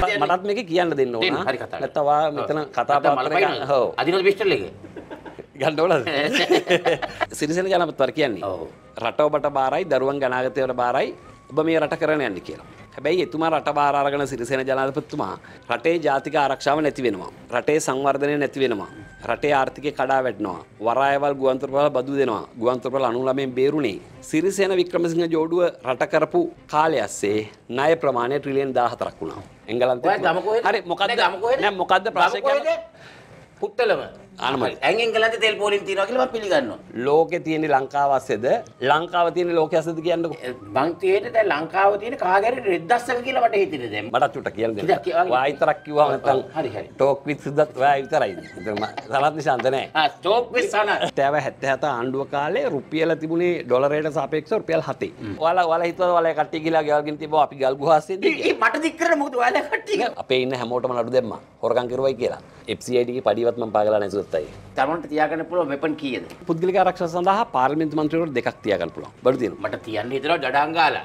මටත් මේක කියන්න දෙන්න ඕන හරි කතා නැත්තවා මෙතන කතාපා මල හෝ අදින විිෂ්ටල එක ගණ්ඩෝල සිරිසල ජනපත්වර කියන්නේ රටවබට බාරයි දරුවන් ගනාගතයට බාරයි ඔබ මේ රට කරන යන්න කියලා හැබැයි එතුමා රටබාර අරගෙන සිරිසෙන ජනාධිපතිතුමා රටේ ජාතික ආරක්ෂාව නැති වෙනවා. රටේ සංවර්ධනය නැති වෙනවා. රටේ ආර්ථිකය කඩා වැටෙනවා. වරායවල් ගුවන්තොටුපළ බදු දෙනවා. ගුවන්තොටුපළ 99න් බේරුණේ. සිරිසෙන වික්‍රමසිංහ ජෝඩුව රට කරපු කාලය ඇස්සේ ණය ප්‍රමාණය ට්‍රිලියන් 14ක් වුණා. එංගලන්තේ. හරි මොකද්ද? නෑ මොකද්ද ප්‍රශ්නේ කියන්නේ? පුත්තලම ඇගෙන්ගලට තෙල් පෝලිම් තිරකිලම පිළිගන්න ලෝක තියෙන ලංකාව අස්සෙද ලංකාව තියෙන ලෝක අසද කියන්න බංතියට දැ ලංකාව තියෙන කාගර රෙද්දස්සක කියලට හිතන දෙ මට චුට කියල ආයිතරක් කිවහතන් හරි ටෝක් විත් සුදත් විතරයි සලත්නි ශන්තනෑ ටෝක් විස්සන තැව හැත්ත හත ආණ්ඩුව කාලේ රුපියල තිබුණේ ඩොලරට සාපෙක්ෂ රුපියල් හතේ වල වල හිත වල කට්ටි කියලා ගවගින් තිබ අපි ගල් ගහස මට දික්කර මුතු වල කට්ටිය අපේ ඉන්න හැමෝටම නඩු දෙම්ම හොරකංකිරුවයි කියලා එප්සිඩගේ පඩිවත්ම පාගලා නැසුත් යුත්තයි. තමන්ට තියාගන්න පුළුවන් වෙපන් කීයද? පුද්ගලික ආරක්ෂා සඳහා පාර්ලිමේන්තු මන්ත්‍රීවරු දෙකක් තියාගන්න පුළුවන්. බඩු තියෙනවා. මට තියන්න හිතනවා ගඩාන් ගාලා.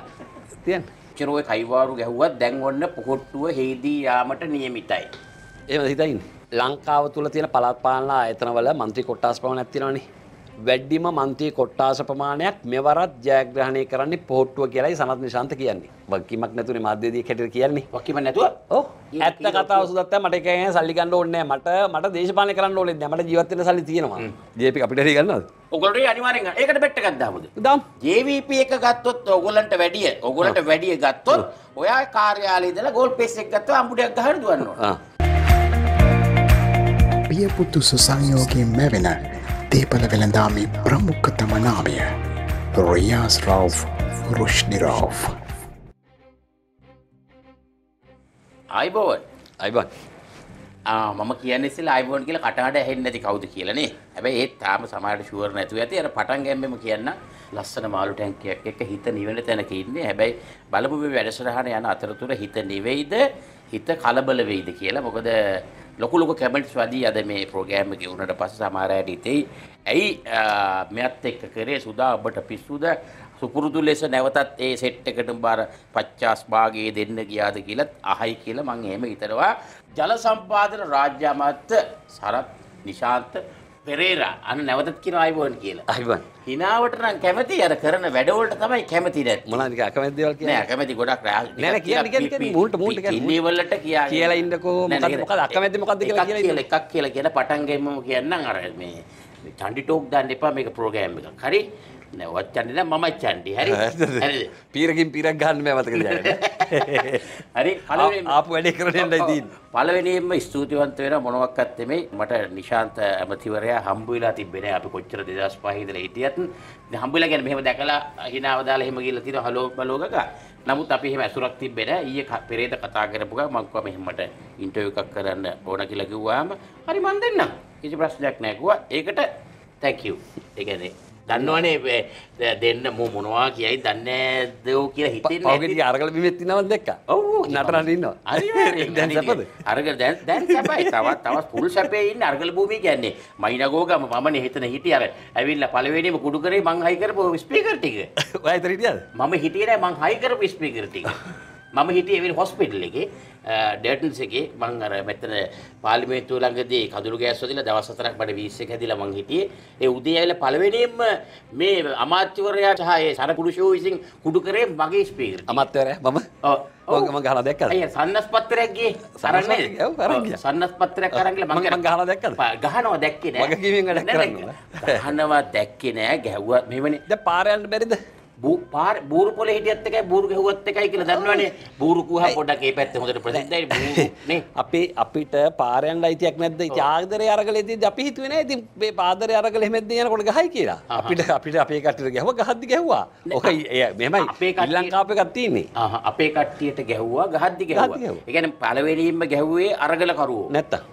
තියන්න. චිරෝ ඒ කයිවාරු ගැහුවත් දැන් ඔන්න පොහොට්ටුව හේදී යාමට નિયમિતයි. එහෙමද හිතන්නේ? ලංකාව තුල තියෙන පළාත් පාලන ආයතනවල മന്ത്രി කොට්ටාස් ප්‍රමාණයක් තියෙනවනේ. වැඩ්ඩිම මන්තී කොට්ටාස ප්‍රමාණයක් මෙවරත් ජයග්‍රහණය කරන්නේ පොහොට්ටුව කියලයි සනත් නිශාන්ත කියන්නේ වක්කිමක් නැතුන මධ්‍යදී කෙට කියන්නේ වක්කිම නැතුව ඇත්ත කතාව සුදත් මට එක සල්ලිගන්න ඕන්න මට මට දේශපාන කරන්න ඕලේ මට ජීවත්තන සල්ලි තියෙනවා ජේපි අපිට ගන්න ඔගොලට අනිවාරෙන් ඒකට පෙට්ට ගත්දාමද දම් ජීවිප එක ගත්තොත් ඔගොලන්ට වැඩිය ඔගොලට වැඩිය ගත්තොත් ඔයා කාර්යාලයදල ගොල් පෙස්සෙක් ගත්ව අම්පුඩයක් ගහර දුවන්නවා පියපුතු සුසංයෝගයෙන් මැවෙන දේපල වෙළඳාමේ ප්‍රමුඛතම නාමය රියාස් රාව් රුෂ්නිරාව් අයිබෝන් අයිබන් මම කියන ෙල් අයිබෝන් කියල කටාට හෙන්න ඇති කවුද කියලනේ හැබයි ඒත් තාම සමට ශුවර නැතු ඇති අර පටන් ගැම්ම කියන්න ලස්සන මාලු ටැන්කයක් එක හිත නිවෙන තැනක ඉන්නේ හැබැයි බලපුේ වැඩසටහන යන අතරතුර හිත නිවෙයිද හිත කලබල වෙයිද කියලා. මොකද ලොකු ලොකු කමෙන්ට්ස් වදී අද මේ ප්‍රෝග්‍රෑම් එක වුණාට පස්සේ සමහර අයට හිතෙයි ඇයි මෙයත් එක්ක කරේ සුදා ඔබට පිස්සුද සුපුරුදු ලෙස නැවතත් ඒ සෙට් එකට බාර පච්චාස් භාගයේ දෙන්න ගියාද කියලා අහයි කියලා මම එහෙම හිතනවා ජල සම්පාදන රාජ්‍ය අමාත්‍ය සරත් නිශාන්ත පෙරේරා අන්න නැවතත් කියන අයිබෝන් කියලා. අයිබෝන්. හිනාවට නම් කැමති අර කරන වැඩවලට තමයි කැමති නැත්. මොනවාද අකමැති දේවල් කියන්නේ? නෑ අකමැති ගොඩක් නෑ කියන්නේ කියන්නේ මූල්ට මූල්ට කියන්නේ. ඉන්නේ වලට කියා කියලා ඉන්නකෝ මොකද මොකද අකමැති මොකද්ද කියලා කියලා එකක් කියලා කියන පටන් ගෙම්මම කියන්නම් අර මේ චන්ඩි ටෝක් දාන්න එපා මේක ප්‍රෝග්‍රෑම් එකක්. හරි. නැවත්චන්නද මම චන්ඩි හරි පීරකින් පිරක් ගන්න මතක හරි ආපු වැඩේ කරනට දී පලවෙනීම ස්තුතිවන්ත වෙන මොනවක්කත්තේ මේ මට නිශාන්ත ඇමතිවරයා හම්බුලා තිබෙන අපි කොච්චර දෙදස් පහිදල හිටියත් හම්බුලා ගැන මෙහම දැකලා හිනාවදාල හෙම ගිල්ල තින හලෝ බලෝගක නමුත් අපි එහෙම ඇසුරක් තිබෙන ඊයේ පෙරේද කතා කරපු ගමන් මංකුවා මෙහෙමට ඉන්ටර්විව් එකක් කරන්න ඕන කියලා කිව්වාම හරි මන් දෙන්නම් කිසි ප්‍රශ්නයක් නැහැ කිව්වා ඒකට thank you ඒ කියන්නේ දන්නවනේ දෙන්න මෝ මොනවා කියයි දන්නේ දෝ කියලා හිතෙන්නේ නැහැ. ඔගෙට අරගල බිමෙත් ඉන්නවද දැක්කා? ඔව් නටනට ඉන්නවා. අනිවාර්යයෙන් දැන් සැපද? අරගල දැන් දැන් සැපයි. තවත් තවත් ෆුල් සැපේ ඉන්නේ අරගල භූමිය කියන්නේ. මයිනගෝගම මම හෙතන හිටිය අර. ඇවිල්ලා පළවෙනිම කුඩු කරේ මං හයි කරපු ස්පීකර් ටික. ඔයා හිතර හිටියද? මම හිටියේ නෑ මං හයි කරපු ස්පීකර් ටික. මම හිටියේ එවැනි හොස්පිටල් එකේ ඩර්ටන්ස් එකේ මම අර මෙතන පාර්ලිමේන්තුව ළඟදී කඳුළු ගෑස් වදිලා දවස් හතරක් මට 20 එක හැදිලා මං හිටියේ ඒ උදේ ඇවිල්ලා පළවෙනියෙන්ම මේ අමාත්‍යවරයා සහ ඒ සරපුරුෂෝ විසින් කුඩු කරේ මගේ ස්පීකර් අමාත්‍යවරයා මම ඔව් මම ගහලා දැක්කද අයියා සන්නස් පත්‍රයක් ගියේ සරන්නේ ඔව් අරන් ගියා සන්නස් පත්‍රයක් අරන් ගිහලා මම මං ගහලා දැක්කද ගහනවා දැක්කේ නෑ මගේ කීමෙන් වැඩක් කරන්නේ ගහනවා දැක්කේ නෑ ගැහුවා මෙවනේ දැන් පාර යන්න බැරිද බූපාර බූරු පොලේ හිටියත් එකයි බූරු ගැහුවත් එකයි කියලා දන්නවනේ බූරු කුහා පොඩක් ඒ පැත්තේ හොඳට ප්‍රසිද්ධයි නේ අපේ අපිට පාර යන්න අයිතියක් නැද්ද ඉතින් ආදරේ අරගල ඉතින් අපි හිතුවේ නෑ ඉතින් මේ පාදරේ අරගල එහෙමද යනකොට ගහයි කියලා අපිට අපිට අපේ කට්ටියට ගැහුවා ගහද්දි ගැහුවා ඔකයි මෙහෙමයි ශ්‍රී ලංකාව එකක් තියෙන්නේ අපේ කට්ටියට ගැහුවා ගහද්දි ගැහුවා ඒ කියන්නේ පළවෙනියෙන්ම ගැහුවේ අරගල කරුවෝ නැත්තම්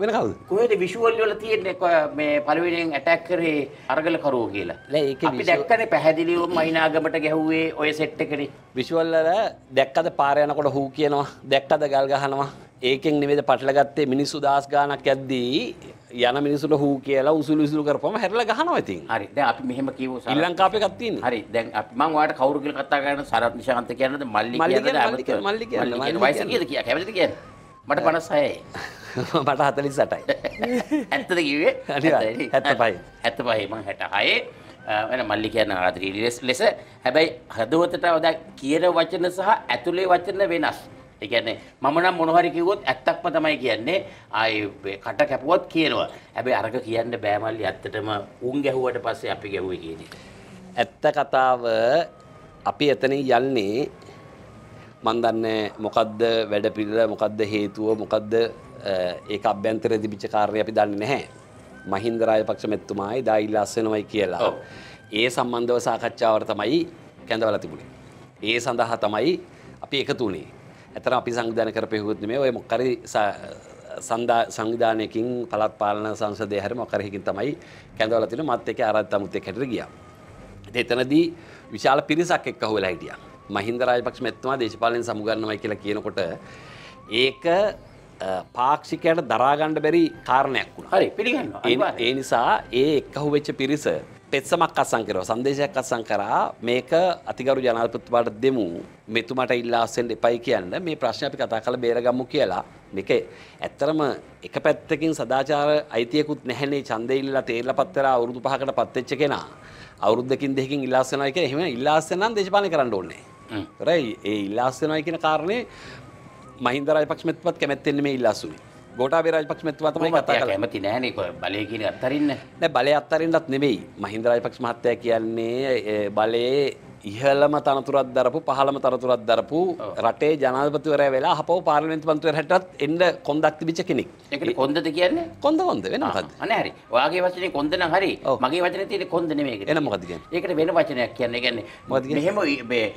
වෙන කවුද? කොහෙද විෂුවල් වල තියෙන්නේ මේ පළවෙනියෙන් ඇටැක් කරේ අරගල කරෝ කියලා. නෑ ඒක අපි දැක්කනේ පැහැදිලිවම මහිනාගමට ගැහුවේ ඔය සෙට් එකනේ. විෂුවල් වල දැක්කද පාර යනකොට හූ කියනවා. දැක්කද ගල් ගහනවා. ඒකෙන් නෙමෙයිද පටලගත්තේ මිනිස්සු දාස් ගාණක් ඇද්දී යන මිනිසුට හූ කියලා උසුළු විසුළු කරපම හැරලා ගහනවා ඉතින්. හරි. දැන් අපි මෙහෙම කියවෝ සාර. ශ්‍රී ලංකාවේ එකක් තියෙන්නේ. හරි. දැන් අපි මම ඔයාලට කවුරු කියලා කතා කරන්න සරත් නිශාන්ත කියන්නද මල්ලි කියන්නද මල්ලි කියන්නද මල්ලි කියන්නද වයස කීයද කියන්නේ කැමතිද කියන්නේ? මට පනස්සයයි මට හතලි සටයි ඇත්තද කිවේ ඇත්ත පයි ඇත්ත පහිම හැට හයේ වෙන මල්ලි කියන ආදරීරෙස් ලෙස හැබැයි හදවතට ඔද කියන වචන සහ ඇතුළේ වචන වෙනස්. එකන්නේ මමනම් මොනහරි කිවොත් ඇත්තක්ම තමයි කියන්නේ ආය කට කැපුවත් කියනවා ඇබේ අරක කියන්න බෑමල්ලි ඇත්තටම උන් ගැහුවට පස්සේ අපි ගැහුව කියන. ඇත්ත කතාව අපි එතන යන්නේ මන් දන්නේ මොකද්ද වැඩ පිළිල මොකද්ද හේතුව මොකද්ද ඒක අභ්‍යන්තර තිබිච්ච කාර්ය අපි දන්නේ නැහැ. මහින්ද රාජපක්ෂ මෙතුමායි දායිලා අස්සෙනවයි කියලා. ඒ සම්බන්ධව සාකච්ඡාවට තමයි කැඳවලා තිබුණේ. ඒ සඳහා තමයි අපි එකතු වුණේ. ඇතර අපි සංවිධානය කරපෙහුවත් නෙමෙයි ඔය මොකරි සංවිධානයකින් පළාත් පාලන සංසදයේ හැරි මොකරකින් තමයි කැඳවලා තිබුණේ මත් එක්ක ආරාධිත අමුත් එක්ක හැටියට ගියා. එතනදී විශාල පිරිසක් එක්ක හොයලා හිටියා. මහින්ද රාජපක්ෂ මෙතුමා දේශපාලනයෙන් සමුගන්නවා කියලා කියනකොට ඒක පාක්ෂිකයට දරාගණ්ඩ බැරි කාරණයක් වුණ හරි පිළිගන්න ඒ නිසා ඒ එක්කහු වෙච්ච පිරිස පෙත්සමක් අසං කරව සංදේශයක් අසං කරා මේක අතිගරු ජනාධිපතිතුමාට දෙමු මෙතුමට ඉල්ලා අස්සෙන්ට එපයි කියන්න මේ ප්‍රශ්න අපි කතා කරලා බේරගමු කියලා මේක ඇත්තරම එක පැත්තකින් සදාචාර අයිතියකුත් නැහැනේ ඡන්දේ ඉල්ලලා තේරලා පත්තරා අවුරුදු පහකට පත්වෙච්ච කෙනා අවුරුද්දකින් දෙකකින් ඉල්ලාස්සනවා කියලා එහෙම ඉල්ලාස්සන නම් දේශපාලනය කරන්න ඕනේ රයි ඒ ඉල්ලාස්සනයි කියන කාරණය මහින්ද රජපක්ෂමත්වත් කැමැත්තෙන්නේ මේ ඉල්ලාසුයි ගෝටා රජපක්ෂ මත්වතමයි කතා කළ ඇමති නෑනෙක බලය කියන අත්තරන්න බලය අත්තරන්නත් නෙමෙයි මහින්ද රජපක්ෂ මහත්තය කියන්නේ බලයේ ඉහළම තනතුරත් දරපු පහළම තරතුරත් දරපු රටේ ජනාධපතිවර වෙලා හපෝ පාර්ලිමෙන්ට පන්තුවර හැටත් එන්න කොන්දක් තිබිච කෙනෙක් එකට කොන්ද කියන්නේ කොන්ද කොන්ද වෙන මොකක්ද හරි වාගේ වචනේ කොන්ද නම් හරි මගේ වචනේ තියෙන කොන්ද නෙමෙයි ඒක එන මොකද්ද කියන්නේ ඒකට වෙන වචනයක් කියන්නේ කියන්නේ මොකද්ද කියන්නේ මෙහෙම මේ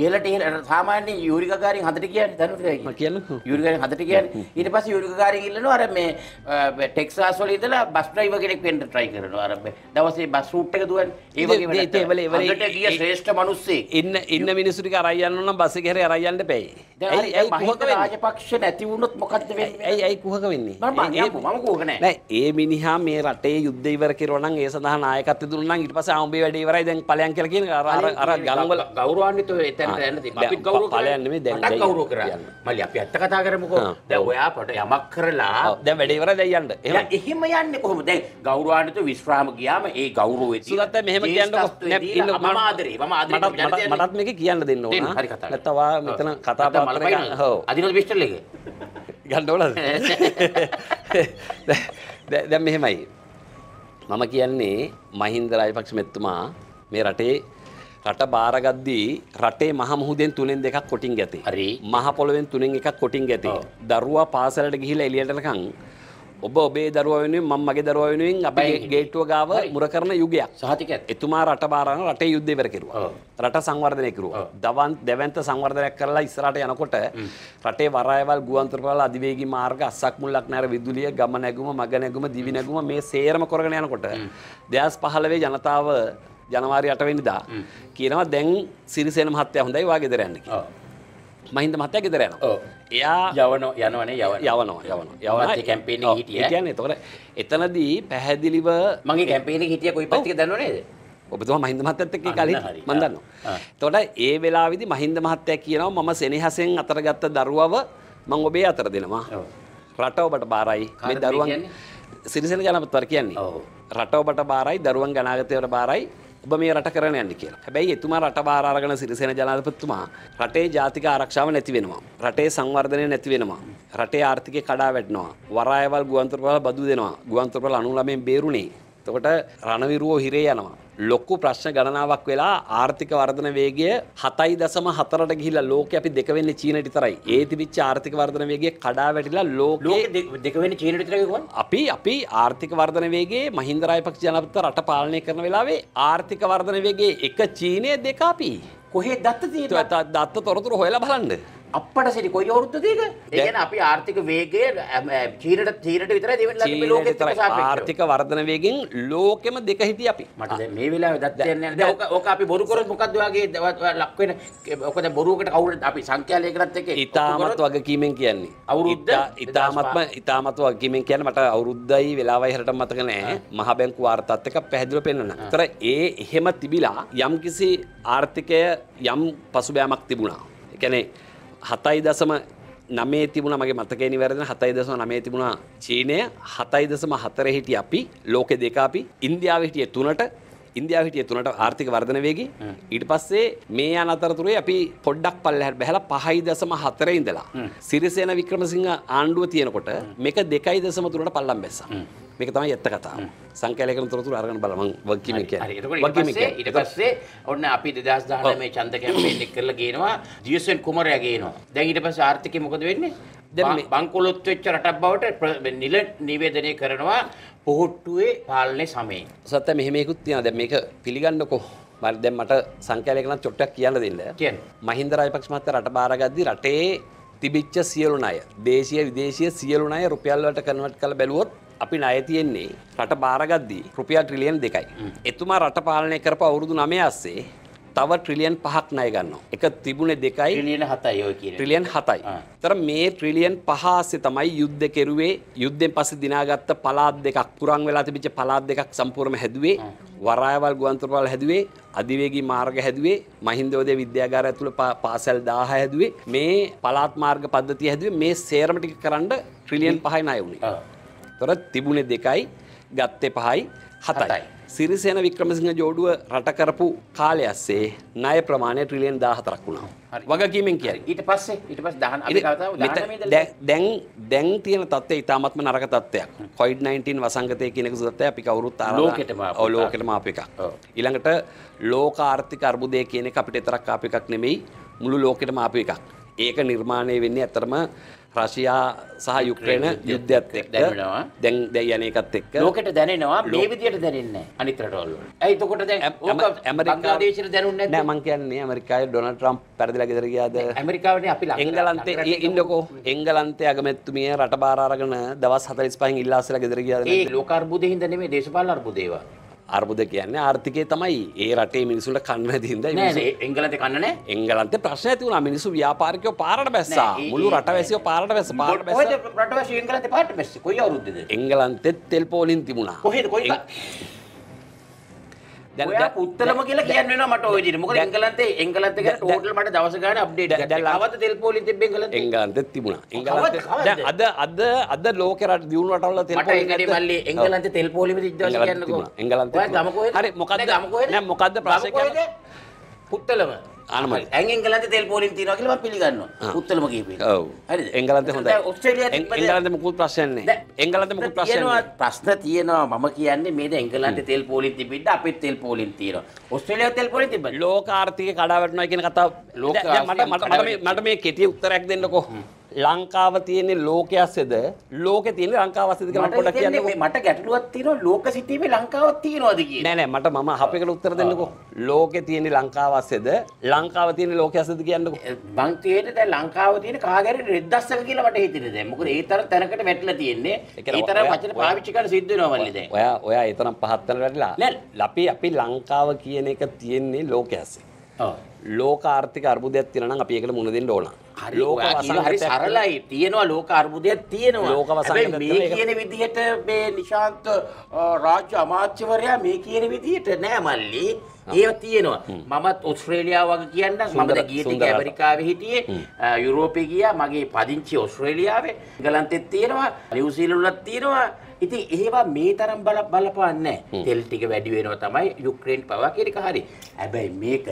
ඉහළට ඉහළ සාමාන්‍ය යූරිකාගාරින් හදට කියන්නේ දන්නවද කියන්නේ කියන්න යූරිකාගාරින් හදට කියන්නේ ඊට පස්සේ යූරිකාගාරින් ඉල්ලනවා අර මේ ටෙක්සාස් වල ඉඳලා බස් ඩ්‍රයිවර් කෙනෙක් වෙන්න try කරනවා අර දවසේ බස් රූට් එක දුවන්නේ ඒ වගේ වැඩ ඒ වලේ ඒ වලේ ශ්‍රේෂ්ඨ මනුස්සෙක්. එන්න එන්න මිනිස්සුටික අරයි යන්න නම් බස් එකේ හැරි අරයි යන්න බෑයි. ඇයි ඇයි කුහක වෙන්නේ? රාජපක්ෂ නැති වුණොත් මොකද්ද වෙන්නේ? ඇයි ඇයි කුහක වෙන්නේ? මම මම කුහක නෑ. නෑ ඒ මිනිහා මේ රටේ යුද්ධය ඉවර කෙරුවා නම් ඒ සඳහා නායකත්වය දුන්නා නම් ඊට පස්සේ ආඹේ වැඩේ ඉවරයි දැන් ඵලයන් කියලා කියන අර අර අර ගලවල ගෞරවාන්විත ඔය එතනට යන්න තිබ්බා. අපි ගෞරව කරා. ඵලයන් නෙමෙයි දැන් දැන් ගෞරව කරා. මල්ලි අපි ඇත්ත කතා කරමුකෝ. දැන් ඔයා පොට යමක් කරලා දැන් වැඩේ ඉවරයි දැන් යන්න. එහෙම යන්නේ කොහොමද? දැන් ගෞරවාන්විත විශ්‍රාම ගියාම ඒ ගෞරවෙදී. සුගත මෙහෙම කියන්නකො. ඉන්න මම ආදරේ. මටත් මේක කියන්න දෙන්න ඕන හරි කතා නැත්තවා මෙතන කතා මල හෝ අදින විිෂ්ටල එක ගණ්ඩෝල දැම් මෙහෙමයි මම කියන්නේ මහින්ද රාජපක්ෂ මෙත්තුමා මේ රටේ රට බාරගද්දී රටේ මහමුහදෙන් තුනෙන් දෙකක් කොටින් ගැති හරි මහ පොළොවෙන් තුනෙන් එකක් කොටින් ගැති දරුවා පාසලට ගිහිලා එලියටනකං ඔබ ඔබේ දරුව වෙනුවෙන් මම මගේ දරුව වෙනුවෙන් අපේ ගේට්ටුව ගාව මුර කරන යුගයක්. සහතික එතුමා රට බාරන රටේ යුද්ධය ඉවර කෙරුවා. රට සංවර්ධනය කෙරුවා. දවන් දෙවන්ත සංවර්ධනයක් කරලා ඉස්සරහට යනකොට රටේ වරායවල් ගුවන්තොටුපළ අධිවේගී මාර්ග අස්සක් මුල්ලක් නැර විදුලිය ගම නැගුම මග නැගුම දිවි නැගුම මේ සේරම කරගෙන යනකොට 2015 ජනතාව ජනවාරි 8 වෙනිදා කියනවා දැන් සිරිසේන මහත්තයා හොඳයි වාගේ දරයන්නේ කියලා. මහින්ද මතය ගෙදර යන එයා යවන යනවන යව යවනවා යවන යව කැම්පේන හිටිය කියන්නේ තොර එතනදී පැහැදිලිව මගේ කැම්පේන හිටිය කොයි පත්තික දන්නනේද ඔබතුම මහින්ද මත්තත්ක කල මඳන්න තොට ඒ වෙලාවිදි මහින්ද මහත්තය කියනවා මම සෙනහසෙන් අතරගත්ත දරුවව මං ඔබේ අතර දෙනවා රට ඔබට බාරයි මේ දරුවන් සිරිසෙන ජනපත්වර කියන්නේ රට ඔබට බාරයි දරුවන් ගනාගතයට බාරයි ඔබ මේ රට කරන යන්න කියලා. හැබැයි එතුමා රට බාර අරගෙන සිරිසේන ජනාධිපතිතුමා රටේ ජාතික ආරක්ෂාව නැති වෙනවා. රටේ සංවර්ධනය නැති වෙනවා. රටේ ආර්ථිකය කඩා වැටෙනවා. වරායවල් ගුවන්තොටුපළ බදු දෙනවා. ගුවන්තොටුපළ 99න් බේරුණේ. එතකොට රණවිරුවෝ හිරේ යනවා. ලොක්කු ප්‍රශ්න ගණනාවක් වෙලා ආර්ථික වර්ධන වේගය හතයි දසම හතරට ගිහිලා ලෝක අපි දෙකවෙන්න චීනට තරයි ඒ තිබිච්ච ආර්ථික වර්ධන වේගේ කඩා වැටිලා ලෝක දෙකවෙන චීනට තරකවන් අපි අපි ආර්ථික වර්ධන වේගේ මහින්දරායපක් ජනපත රට පාලනය කරන වෙලාවේ ආර්ථික වර්ධන වේගේ එක චීනය දෙකාපී කොහේ දත්ත දත්ත තොරතුර හොයලා බලන්න අපට සිරි කොයි අවුරුද්දේක? ඒ කියන්නේ අපි ආර්ථික වේගය චීනට චීනට විතරයි දෙවෙනි ලද්දේ ලෝකෙත් ආර්ථික වර්ධන වේගෙන් ලෝකෙම දෙක හිටිය අපි. මට දැන් මේ වෙලාවේ දත් දැනන්නේ නැහැ. ඕක ඕක අපි බොරු කරොත් මොකද්ද ඔයගේ ලක් වෙන ඕක දැන් බොරුවකට කවුරු අපි සංඛ්‍යාලයකටත් එක්ක ඉතාමත් වගකීමෙන් කියන්නේ. අවුරුද්ද ඉතාමත්ම ඉතාමත් වගකීමෙන් කියන්නේ මට අවුරුද්දයි වෙලාවයි හැරට මතක නැහැ. මහ බැංකු වාර්තාත් එක්ක පැහැදිලිව පෙන්නන. ඒතර ඒ එහෙම තිබිලා යම්කිසි ආර්ථිකය යම් පසුබෑමක් තිබුණා. ඒ කියන්නේ හතයි දසම නමේ තිබුණ මගේ මතකෙනි වැරදෙන හතයි දසම නමේ තිබුණා චීනය හතයි දසම හතර හිටිය අපි ලෝකෙ දෙක අපි ඉන්දියාව හිටිය තුනට ඉන්දයා හිටිය තුනට ආර්ථික වර්ධන වේගි ඊට පස්සේ මේ යන අතරතුරේ අපි පොඩ්ඩක් පල්ලහැට බැහැලා පහයි දසම හතරේ ඉඳලා සිරිසේන වික්‍රමසිංහ ආණ්ඩුව තියෙනකොට මේක දෙකයි දසම තුනට පල්ලම් බැස්සා මේක තමයි ඇත්ත කතාව. සංකේලකන තොරතුරු අරගෙන බලමු වගකීම කියන්නේ. වගකීම කියන්නේ ඊට පස්සේ ඔන්න අපි 2019 මේ ඡන්ද කැම්පේන් එක කරලා ගේනවා ජියසන් කුමරයා ගේනවා. දැන් ඊට පස්සේ ආර්ථිකය මොකද වෙන්නේ? බංකොලොත් වෙච්ච රටක් බවට නිල නිවේදනය කරනවා පොහොට්ටුවේ පාලනය සමයේ. සත්‍ය මෙහෙමයකුත් තියෙනවා. දැන් මේක පිළිගන්නකෝ. මම දැන් මට සංඛ්‍යාලයක නම් චොට්ටක් කියන්න දෙන්න. කියන්න. මහින්ද රාජපක්ෂ මහත්තයා රට බාරගද්දි රටේ තිබිච්ච සියලු ණය, දේශීය විදේශීය සියලු ණය රුපියල් වලට කන්වර්ට් කරලා බැලුවොත් අපි ණය තියෙන්නේ රට බාරගද්දි රුපියල් ට්‍රිලියන් 2යි. එතුමා රට පාලනය කරපු අවුරුදු 9 ඇස්සේ තව ට්‍රිලියන් පහක් ණය ගන්නවා. එක තිබුණේ දෙකයි ට්‍රිලියන් 7යි ඔය කියන්නේ. ට්‍රිලියන් 7යි. ඒතර මේ ට්‍රිලියන් 5 ආසේ තමයි යුද්ධ කෙරුවේ. යුද්ධෙන් පස්සේ දිනාගත්ත පළාත් දෙකක් පුරන් වෙලා තිබිච්ච පළාත් දෙකක් සම්පූර්ණයෙන්ම හැදුවේ. වරායවල් ගුවන්තොටුපළ හැදුවේ. අධිවේගී මාර්ග හැදුවේ. මහින්දෝදය විද්‍යාගාරය ඇතුළේ පාසල් 1000 හැදුවේ. මේ පළාත් මාර්ග පද්ධතිය හැදුවේ. මේ සේරම ටික කරන්න ට්‍රිලියන් 5යි ණය වුණේ. ඒතර තිබුණේ දෙකයි ගත්තේ පහයි හතයි. සිරිසයන වික්‍රමසිංහ ජෝඩුව රටකරපු කාලයස්සේ ණය ප්‍රමාණය ට්‍රිලියන් 14ක් වුණා. වගකීමෙන් කියන්නේ. ඊට පස්සේ ඊට පස්සේ දහන අපි කතාව දැන් දැන් තියෙන තත්ත්වය ඉතාමත්ම නරක තත්ත්වයක්. COVID-19 වසංගතය කියන එක සුදත්ත අපි කවුරුත් ආරා ලෝකෙටම ඔව් ලෝකෙටම අප එකක්. ඊළඟට ලෝක ආර්ථික අර්බුදය කියන එක අපිට විතරක් ආප එකක් නෙමෙයි මුළු ලෝකෙටම ආප එකක්. ඒක නිර්මාණය වෙන්නේ ඇතරම රශයා සහ යුක්්‍රේන යුද්ධත් එක් දැනවා දැන් දැයනකත් එක් ලෝකට දැනවා ලේවිදියට දැනන්න අනිතරටොල්ල ඇයිතකොට ඇමරිකාදේශ දැනුන්න මං කියන්නේ ඇමරිකායි ඩොන ට්‍රම් පැරදිල ගෙදරගයාද ඇමරිකාවට අපි එංගලන්තේ ඉන්නකෝ එංගලන්තේ අගමැත්තුමිය රට බාරගෙන දවස් හතරිස් පහන් ඉල්ලාසල ගෙදරගයාද ලෝකර්බුදහින්දනේ දේශපාල අර්බුදේවා අර්බුද කියන්නේ ආර්ථිකය තමයි ඒ රටේ මිනිසුන්ට කන්න දින්ද එංගලත කන්නන එංගලන්ත ප්‍රශ්න ඇති වුණ මිනිසු ව්‍යාපාරිකයෝ පාරට බැස්සා මුළු රට වැසියෝ පාරට බැස පාට එංගලන්තෙත් තෙල් පෝලින් තිබුණා කොහෙද කොයි පුත්තලම කියලා කියන්න මට ඔයදිට මොක එංගලන්ත එංගලන්ත ටෝටල් මට දවස ගන්න අප්ඩේට් අවත තෙල් පොලි තිබෙ එංගලන්ත තිබුණා එංගලන්ත අද අද අද ලෝකරට දියුණු රටවල තෙල් පොලි එංගලන්ත තෙල් පොලිම තිබ්බා එංගලන්ත හරි මොකද්ද මොකද්ද ප්‍රශ්නේ පුත්තලම ආනමයි ඇංගලන්ත තෙල් පෝලිම් තියෙනවා කියලා මම පිළිගන්නවා උත්තරම කීපේ ඔව් හරිද එංගලන්තේ හොඳයි ඔස්ට්‍රේලියාවත් එංගලන්තේ මොකුත් ප්‍රශ්න නැහැ එංගලන්තේ මොකුත් ප්‍රශ්න නැහැ ප්‍රශ්න තියෙනවා මම කියන්නේ මේ දැන් එංගලන්තේ තෙල් පෝලිම් තිබින්න අපිත් තෙල් පෝලිම් තියෙනවා ඔස්ට්‍රේලියාවත් තෙල් පෝලිම් තිබ්බා ලෝක ආර්ථිකය කඩාවැටෙනවා කියන කතාව ලෝක මට මට මේ කෙටි උත්තරයක් දෙන්නකෝ ලංකාව තියෙන ලෝකයක්සෙද ලෝක තියෙන ලංකාවසද කියලා පොඩ කියන්න මට ගැටලුවක් තියෙනවා ලෝක සිටීමේ ලංකාවක් තියෙනවද කියලා නෑ නෑ මට මම අපේකට උත්තර දෙන්නකෝ ලෝකේ තියෙන ලංකාවක්සෙද ලංකාව තියෙන ලෝකයක්සෙද කියන්නකෝ මං තියෙන්නේ දැන් ලංකාව තියෙන කාගරේ රෙද්දස්සක කියලා මට හිතෙන්නේ දැන් මොකද ඒ තරම් තැනකට වැටලා තියෙන්නේ ඒ තරම් වචන පාවිච්චි කරලා සිද්ධ වෙනවා මල්ලි දැන් ඔයා ඔයා ඒ තරම් පහත් තැන වැටලා නෑ අපි අපි ලංකාව කියන එක තියෙන්නේ ලෝකයක්සේ ඔව් ලෝකාර්ථික අර්බුදයක් තියෙනවා නම් අපි ඒකට මුහුණ දෙන්න ඕන හරි හරි සරලයි තියෙනවා ලෝක අර්බුදයක් තියෙනවා ලෝකවස මේ කියන විදිහට මේ නිශාන්ත රාජ්‍ය අමාත්‍යවරයා මේ කියන විදිහට නෑ මල්ලි ඒව තියෙනවා මමත් ඔස්ට්‍රේලියා වගේ කියන්න මමද ගීති ඇමරිකාව හිටියේ යුරෝපය ගිය මගේ පදිංචි ඔස්ට්‍රේලියාවේ ගලන්තෙත් තියෙනවා නිවසීලුලත් තියෙනවා ඉතින් ඒවා මේ තරම් බල බලපාන්නේ තෙල් ටික වැඩි වෙනවා තමයි යුක්‍රේන් පවා කියන එක හරි හැබැයි මේක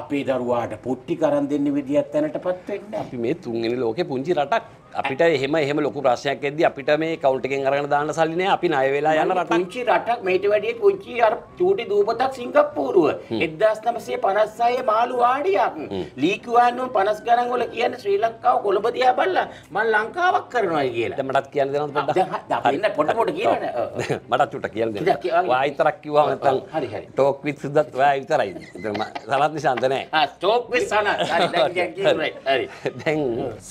අපේ දරුවාට පොට්ටි කරන් දෙන්න විදිහක් තැනටපත් වෙන්න. අපි මේ තුන්වෙනි ලෝකේ පුංචි රටක්. අපිට එහෙම එහෙම ලොකු ප්‍රශ්නයක් එද්දි අපිට මේ කවුන්ට් එකෙන් අරගෙන දාන්න සල්ලි නෑ අපි ණය වෙලා යන රටක් පුංචි රටක් මේට වැඩිය පුංචි අර චූටි දූපතක් සිංගප්පූරුව 1956 මාළු වාඩියක් ලී කිව්වන්නම් 50 ගණන් වල කියන්නේ ශ්‍රී ලංකාව කොළඹ දිහා බලලා මම ලංකාවක් කරනවා කියලා දැන් මටත් කියන්න දෙනවද පොඩ්ඩක් දැන් පොඩ පොඩ කියන්න මටත් චුට්ට කියන්න දෙන්න ඔයා විතරක් කිව්වම නැත්තම් හරි හරි ටෝක් විත් සුද්දත් ඔයා විතරයි සනත් නිසාන්ත නෑ ආ ටෝක් විත් සනත් හරි දැන් දැන්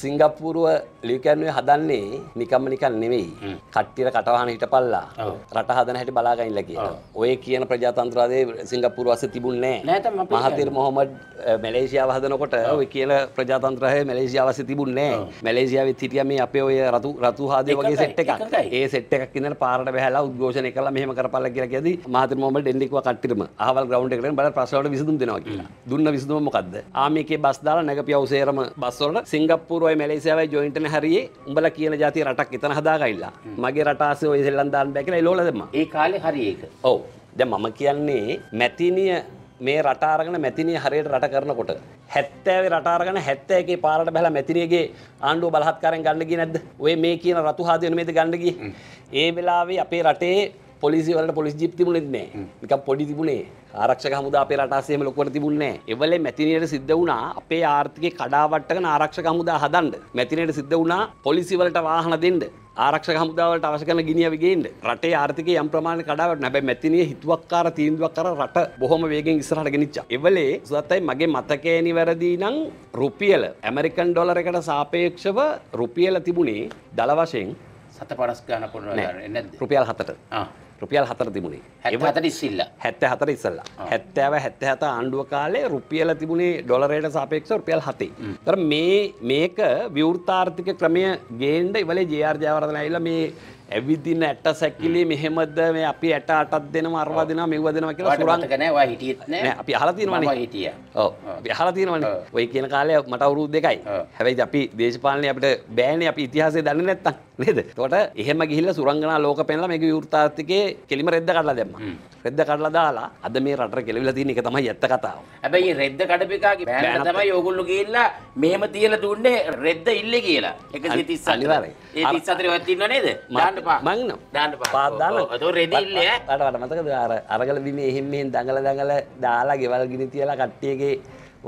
සිංගප්පූරුව ගොලියකැන්ුවේ හදන්නේ නිකම්ම නිකන් නෙවෙයි කට්ටියට කටවාහන හිටපල්ලා රට හදන හැට බලාගයිල්ල කිය ඔය කියන ප්‍රජාතන්ත්‍රාදේ සිංගපුර වස තිබුණන්නේ මහතර මොහොමඩ් මැලේසියාව හදනකොට ඔය කියන ප්‍රජාතන්ත්‍රහය මැලේසියාවස තිබුණන්නේ මැලේසියාව හිටිය මේ අපේ ඔය රතු රතු හාදය වගේ සෙට් එකක් ඒ සෙට් එකක් ඉන්න පාරට බැහලා උද්ඝෝෂණ කළා මෙහෙම කරපල්ල කියලා කියදී මහතර මොහොමඩ් එන්නෙක්ව කට්ටියම අහවල් ග්‍රවුන්ඩ් එකට බල ප්‍රශ්නවලට විසඳුම් දෙනවා කියලා දුන්න විසඳුම මොකද්ද ආ මේකේ බස් දාලා නැගපියව සේරම බස් වලට සිංගප්පූරුවයි මැලේසියාවයි ජොයින්ට්නේ හරියේ උඹල කියන ජාති රටක් එතන හදාගයිල්ලා මගේ රටාස ඔය සෙල්ලන්දාන් බැකලා එලෝල දෙම ඒ කාලේ හරි ඒක ඔව් දැන් මම කියන්නේ මැතිනිය මේ රටාරගෙන මැතිනිය හරියට රට කරනකොට හැත්තෑවේ රටාරගෙන හැත්තෑකේ පාරට බැල මැතිනියගේ ආණ්ඩුව බලහත්කාරෙන් ගන්න ගියේ නැද්ද ඔය මේ කියන රතු හාදියන මේද ගන්න ගියේ ඒ වෙලාවේ අපේ රටේ පොලිසි වලට පොලිස් ජීප් තිබුණෙත් නෑ නිකන් පොඩි තිබුණේ ආරක්ෂක හමුදා අපේ රටාසේම ලොකුවට තිබුණේ නෑ එවලේ මැතිනියට සිද්ධ වුණා අපේ ආර්ථිකේ කඩාවට්ටගෙන ආරක්ෂක හමුදා හදන්න මැතිනියට සිද්ධ වුණා පොලිසි වලට වාහන දෙන්න ආරක්ෂක හමුදාවලට අවශ්‍ය කරන ගිනියව ගේන්න රටේ ආර්ථිකය යම් ප්‍රමාණයක කඩාවැටෙනවා හැබැයි මැතිනිය හිතුවක්කාර තීන්දුවක් අර රට බොහොම වේගෙන් ඉස්සරහට ගෙනිච්චා එවලේ සුදත්තයි මගේ මතකේ නිවැරදි නම් රුපියල ඇමරිකන් ඩොලර් එකට සාපේක්ෂව රුපියල තිබුණේ දල වශයෙන් සත පරස් ගන්න පුළුවන් රුපියල් හතට රුපියල් හතර තිබුණේ හට ඉස්සල්ල හැත්ත හතර ඉස්සල්ල හැත්තෑව හැත්ත හත ආණ්ඩුව කාලේ රුපියල තිබුණේ ඩොලරයට සාපේක්ෂ රුපියල් හතේ තර මේ මේක විවෘතාර්ථික ක්‍රමය ගේන්ඩ ඉවල ජයාර්ජාවරණ ඇල්ල මේ ඇවිදින ඇට සැකිලි මෙහෙමද මේ අපි ඇට අටත් දෙනවා අරවා දෙනවා මෙව්ව දෙනවා කියලා සුරංගක නෑ ඔයා හිටියෙත් නෑ අපි අහලා තියෙනවනේ ඔයා හිටියා ඔව් අපි අහලා තියෙනවනේ ඔය කියන කාලේ මට අවුරුදු දෙකයි හැබැයි අපි දේශපාලනේ අපිට බෑනේ අපි ඉතිහාසය දන්නේ නැත්තම් නේද එතකොට එහෙම ගිහිල්ලා සුරංගනා ලෝක පෙන්ලා මේක විවෘතාර්ථිකේ කෙලිම රෙද්ද කඩලා දැම්මා රෙද්ද කඩලා දාලා අද මේ රටට කෙලවිලා තියෙන එක තමයි ඇත්ත කතාව හැබැයි රෙද්ද කඩපෙකාගේ බෑනර් තමයි ඕගොල්ලෝ ගිහිල්ලා මෙහෙම තියලා දුන්නේ රෙද්ද ඉල්ලේ කියලා 137 අනිවාර්යයෙන් ඒ 37 ඔයත් ඉන්නව නේද දාන්නපා මංන පාදාන රෙදිල්ල අට මතකද අරගල බිම එහෙම දඟල දඟල දාලා ගෙවල් ගිනි තියලා කට්ටියගේ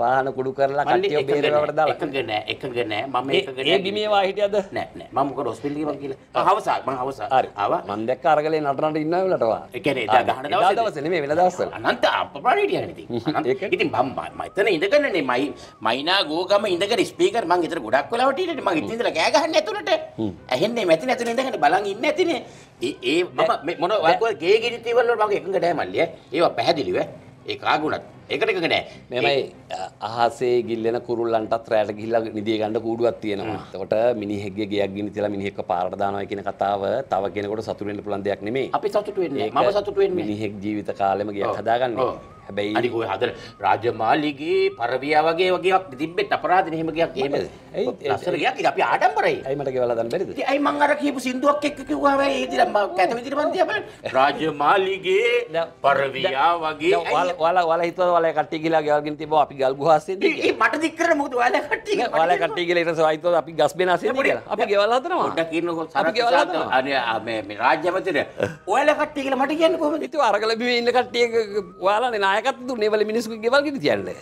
වාහන කුඩු කරලා කට්ටිය බේරවකට දාලා එකඟ නෑ එකඟ නෑ මම එකඟ නෑ ඒ බිමේ වා හිටියද නෑ නෑ මම මොකද හොස්පිටල් ගිහම කියලා හවසා මම හවසා හරි ආවා මම දැක්ක අරගලේ නටනට ඉන්න වෙලට වා ඒ කියන්නේ එදා ගහන දවසේ එදා දවසේ නෙමෙයි වෙන දවස්වල අනන්ත අප්‍රාණ හිටියගෙන ඉතින් ඉතින් මම මම එතන ඉඳගෙනනේ මයි මයිනා ගෝගම ඉඳගෙන ස්පීකර් මම ඉතන ගොඩක් වෙලාවට හිටියේ මම ඉතින් ඉඳලා කෑ ගහන්නේ ඇතුළට ඇහෙන්නේ මැති නැතුන ඉඳගෙන බලන් ඉන්නේ නැතිනේ ඒ මම මොන වගේ ගේ ගිනි තියවල වල මම එකඟ නෑ මල්ලිය ඒවා පැහැදිලිව ඒ කාගුණත් ඒකට එකක නෑ මෙමයි අහසේ ගිල්ලෙන කුරුල්ලන්ටත් රෑට ගිල්ල නිදිය ගන්න කූඩුවක් තියෙනවා තකොට මිනිහෙක්ගේ ගයක් ගිනි තියලා මිනිහෙක්ව පාරට දානවා කියන කතාව තව කෙනෙකුට සතුටු වෙන්න පුළුවන් දෙයක් නෙමෙයි අපි සතුටු වෙන්නේ මම සතුටු වෙන්නේ මිනිහෙක් ජීවිත කාලෙම ගියක් හදාගන්නේ හැබැයි අනික ඔය හදන රාජමාලිගේ පරවියා වගේ වගේක් තිබෙත් අපරාධනේ එහෙම ගියක් එහෙම ඒ ලස්සන ගියක් ඉතින් අපි ආඩම්බරයි ඇයි මට ගෙවලා දාන්න බැරිද ඉතින් ඇයි මං අර කියපු සින්දුවක් එක්ක කිව්වා හැබැයි ඒ දිලා මම කැත විදිහට මන් තියා බලන්න රාජමාලිගේ පරවියා වගේ ඔයාලා ඔයාලා හිතුවා වල කට කියලා ගවගින් තිබ අපි ගල් ගහස මට දිකර මුද වල කට වල කට කියල සයිත අපි ගස් බෙනස අපි ගෙවල්ලතන ට කියන්න රාජ්‍යමතර ඔල කට කියල මට කියන්න කොම තු අරගල ඉන්න කට්ටිය වාලන නායකත් නෙවල මිනිස්කු ගෙවල්ගට තියන්නේ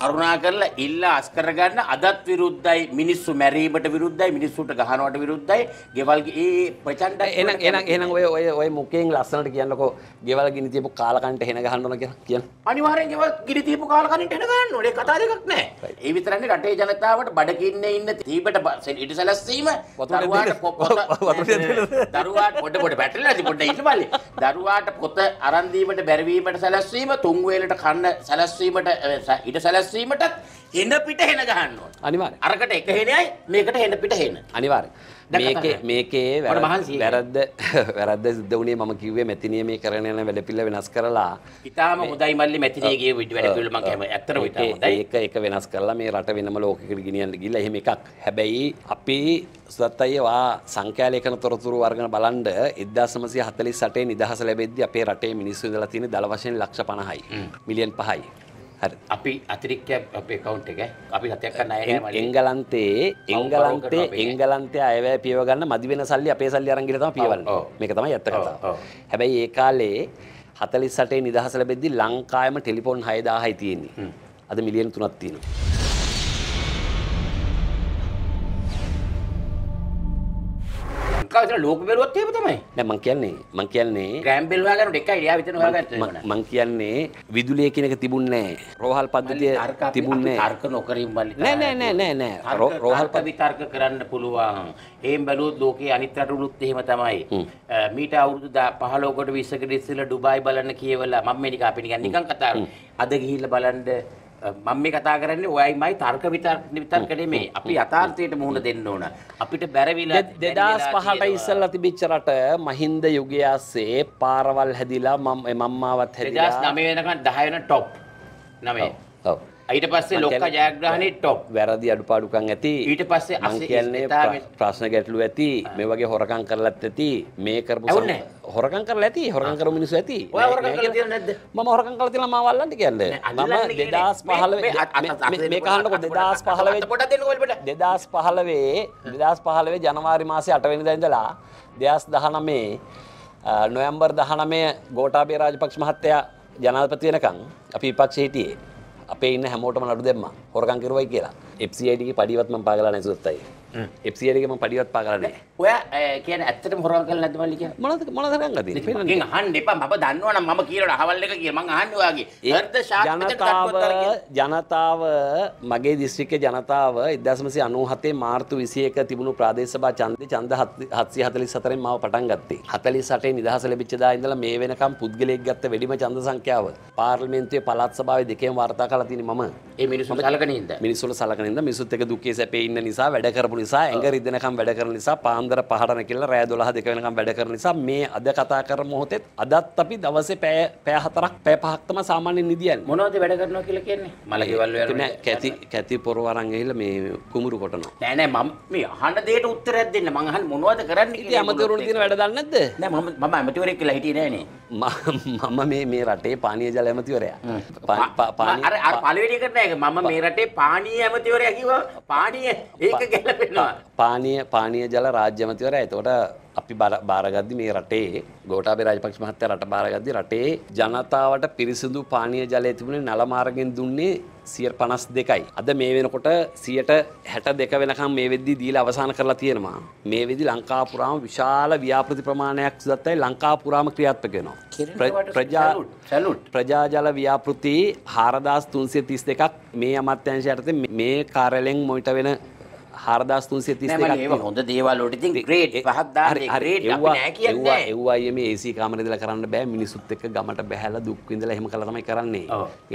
කරුණා කරලා ඉල්ලා අස් කරගන්න අදත් විරුද්ධයි මිනිස්සු මැරීමට විරුද්ධයි මිනිස්සුට ගහනවට විරුද්ධයි ගෙවල් ඒ ප්‍රචණ්ඩ එහෙනම් එහෙනම් එහෙනම් ඔය ඔය ඔය මුකෙන් ලස්සනට කියන්නකෝ ගෙවල් ගිනි තියපු කාලකන්ට එහෙන ගහන්න ඕන කියලා කියන අනිවාර්යෙන් ගෙවල් ගිනි තියපු කාලකන්ට එහෙන ගහන්න ඕනේ කතා දෙකක් නැහැ ඒ විතරනේ රටේ ජනතාවට බඩගින්නේ ඉන්න තීබට ඉඩ සැලැස්වීම දරුවාට දරුවාට පොඩ පොඩ පැටලලා පොඩ ඉන්න බලේ දරුවාට පොත අරන් දීමට බැරවීමට සැලැස්වීම තුන් වේලට කන්න සැලැස්වීමට ඉඩ සැලැස් වෙනස්වීමටත් හෙන පිට හෙන ගහන්න ඕන. අනිවාර්යයෙන්. අරකට එක හෙනයයි මේකට හෙන පිට හෙන. අනිවාර්යයෙන්. මේකේ මේකේ වැරද්ද වැරද්ද සිද්ධ වුණේ මම කිව්වේ මෙතිනිය මේ කරන යන වැඩපිළිවෙල වෙනස් කරලා. ඊටාම හොඳයි මල්ලි මෙතිනිය ගිය වැඩපිළිවෙල මම කැම ඇත්තටම ඊටාම හොඳයි. ඒක ඒක වෙනස් කරලා මේ රට වෙනම ලෝකයකට ගෙනියන්න ගිහිල්ලා එහෙම එකක්. හැබැයි අපි සුවත් අයියා සංඛ්‍යාලේඛන තොරතුරු වර්ගන බලන්න 1948 නිදහස ලැබෙද්දී අපේ රටේ මිනිස්සු ඉඳලා තියෙන දල වශයෙන් ලක්ෂ 50යි. මිලියන් 5යි. අපි අතිරික්ක අපේ කවුන්් එක අපි සතයක් කන්න එංගලන්තේ එංගලන්තේ එංගලන්තය අයවැ පියවගන්න මදි වෙන සල්ලි අපේ සල්ලි අරංගිලතම පියවන්න මේක තම ඇත්ත කතා හැබැයි ඒ කාලේ හතලිස්සටේ නිදහසල බෙද්දි ලංකායම ටෙලිපොන් හයදාහයි තියෙන්නේ අද මිලියන තුනත් තියෙනවා ලංකාවේ තියෙන ලෝක බැලුවත් එහෙම තමයි. නෑ මං කියන්නේ මං කියන්නේ ග්‍රෑම් බෙල් හොයාගන්නට එකයි එයා විතර හොයාගත්තේ මං කියන්නේ විදුලිය කියන එක තිබුණේ නෑ. රෝහල් පද්ධතිය තිබුණේ නෑ. තර්ක නොකරින් බලන්න. නෑ නෑ නෑ නෑ නෑ. රෝහල් පද්ධතිය තර්ක කරන්න පුළුවන්. එහෙම බැලුවොත් ලෝකේ අනිත් රටවලුත් එහෙම තමයි. මීට අවුරුදු 15කට 20කට ඉස්සෙල්ලා ඩුබායි බලන්න කියවලා මම මේනික අපිට නිකන් කතා කරා. අද ගිහිල්ලා බලන්න මම මේ කතා කරන්නේ ඔයයිමයි තර්ක විතර්ක නෙමේ. අපි යථාර්ථයට මුහුණ දෙන්න ඕන. අපිට බැරවිලා 2005 ඉස්සෙල්ලා තිබිච්ච රට මහින්ද යුගය ASCII පාරවල් හැදිලා මම මම්මාවත් හැදිලා 2009 වෙනකන් 10 වෙන টপ 9 ඊට පස්සේ ලොක්ක ජයග්‍රහණේ ටොප් වැරදි අඩුපාඩුකම් ඇති ඊට පස්සේ කියන්නේ ප්‍රශ්න ගැටලු ඇති මේ වගේ හොරකම් කරලත් ඇති මේ කරපු හොරකම් කරලා ඇති හොරකම් කරපු මිනිස්සු ඇති ඔයා හොරකම් කරලා තියෙනවද නැද්ද මම හොරකම් කරලා තියෙනවා මාව අල්ලන්න කියන්නේ මම 2015 මේක අහන්නකො 2015 පොඩක් දෙන්නකො පොඩක් 2015 2015 ජනවාරි මාසේ 8 වෙනිදා ඉඳලා 2019 නොවැම්බර් 19 ගෝඨාභය රාජපක්ෂ මහත්තයා ජනාධිපති වෙනකන් අපි විපක්ෂේ හිටියේ අපේ ඉන්න හැමෝටම ලඩු දෙම්ම හොරකන් කරුවයි කියලා එFCIට පඩිවත්ම පාගලා නැසුත්තයි එප්සිලකම පඩිවත් පාගලන ඔය කියන ඇත්තට මොරල් කල නැතුමල්ලික මොනද මොනදරන්න ද හන් එප ම දන්නවන ම කියලට හවල්ල කියම හන්වාගේ ඒර්ද ජනතාව ජනතාව මගේ දිස්ත්‍රික ජනතාව ඉදස්මසි අනුහතේ මාර්තු විසියක තිබුණු ප්‍රදේශබා චන්ද චන්ද හත්සි හතලි සතරෙන් ම පටන් ගත්තේ හතලි සටේ නිදහසල පිච්චදා ඉඳල මේ වෙනකම් පුද්ගලෙක් ගත්ත වැඩිම චන්ද සංඛ්‍යාව පාර්ලිමෙන්න්තුවේ පලත් සභාව දෙකෙන් වාර්තා කලතින ම මිනිසු සලකනින්ද මිනිසුල සලකනින්ද මිසුත් එක දුකේ සැපේ ඉන්න නිසා වැඩ කරපු නිසා ඇඟරි දෙනකම් වැඩ කරන නිසා පාන්දර පහරන කියලා රෑ 12 දෙක වෙනකම් වැඩ කරන නිසා මේ අද කතා කරන මොහොතෙත් අදත් අපි දවසේ පැය පැය හතරක් පැය පහක් තමයි සාමාන්‍යයෙන් නිදියන්නේ මොනවද වැඩ කරනවා කියලා කියන්නේ මල ගෙවල් වල නෑ කැති කැති පොරව අරන් ගිහලා මේ කුඹුරු කොටනවා නෑ නෑ මම මේ අහන දෙයට උත්තරයක් දෙන්න මං අහන්නේ මොනවද කරන්නේ කියලා අමතරුණ තියෙන වැඩ දන්නේ නැද්ද නෑ මම මම අමතරුවෙක් කියලා හිටියේ නෑනේ මම මේ මේ රටේ පානීය ජල ඇමතිවරයා පානීය අර පළවෙනි කරන්නේ මම මේ රටේ පානීය ඇමතිවරයා කිව්වා පානීය ඒක ගැලපෙන පානය පානය ජල රාජ්‍යමතිවර ඇතකොට අපි බාරගද්දි මේ රටේ ගෝටාබේ රාජපක්ෂ මහත්තයා රට බාරගද්දි රටේ ජනතාවට පිරිසිදු පානීය ජලය තිබුණේ නල මාර්ගෙන් දුන්නේ 52යි. අද මේ වෙනකොට 62 වෙනකම් මේ වෙද්දී දීලා අවසන් කරලා තියෙනවා. මේ වෙද්දී ලංකා පුරාම විශාල ව්‍යාපෘති ප්‍රමාණයක් සුදත්තයි ලංකා පුරාම ක්‍රියාත්මක වෙනවා. ප්‍රජා ප්‍රජා ජල ව්‍යාපෘති 4332ක් මේ අමාත්‍යාංශය යටතේ මේ කාර්යාලයෙන් මොනිටර් වෙන හරදස්තුන්සේ තිස් හොඳ දේවල්ලට ග්‍රේට් පහත්වා එවායම ඒසි කාමරදිල කරන්න බෑ මිනිසුත් එක්ක ගමට බැහැල දුක්විඳල හෙම කළමයි කරන්නේ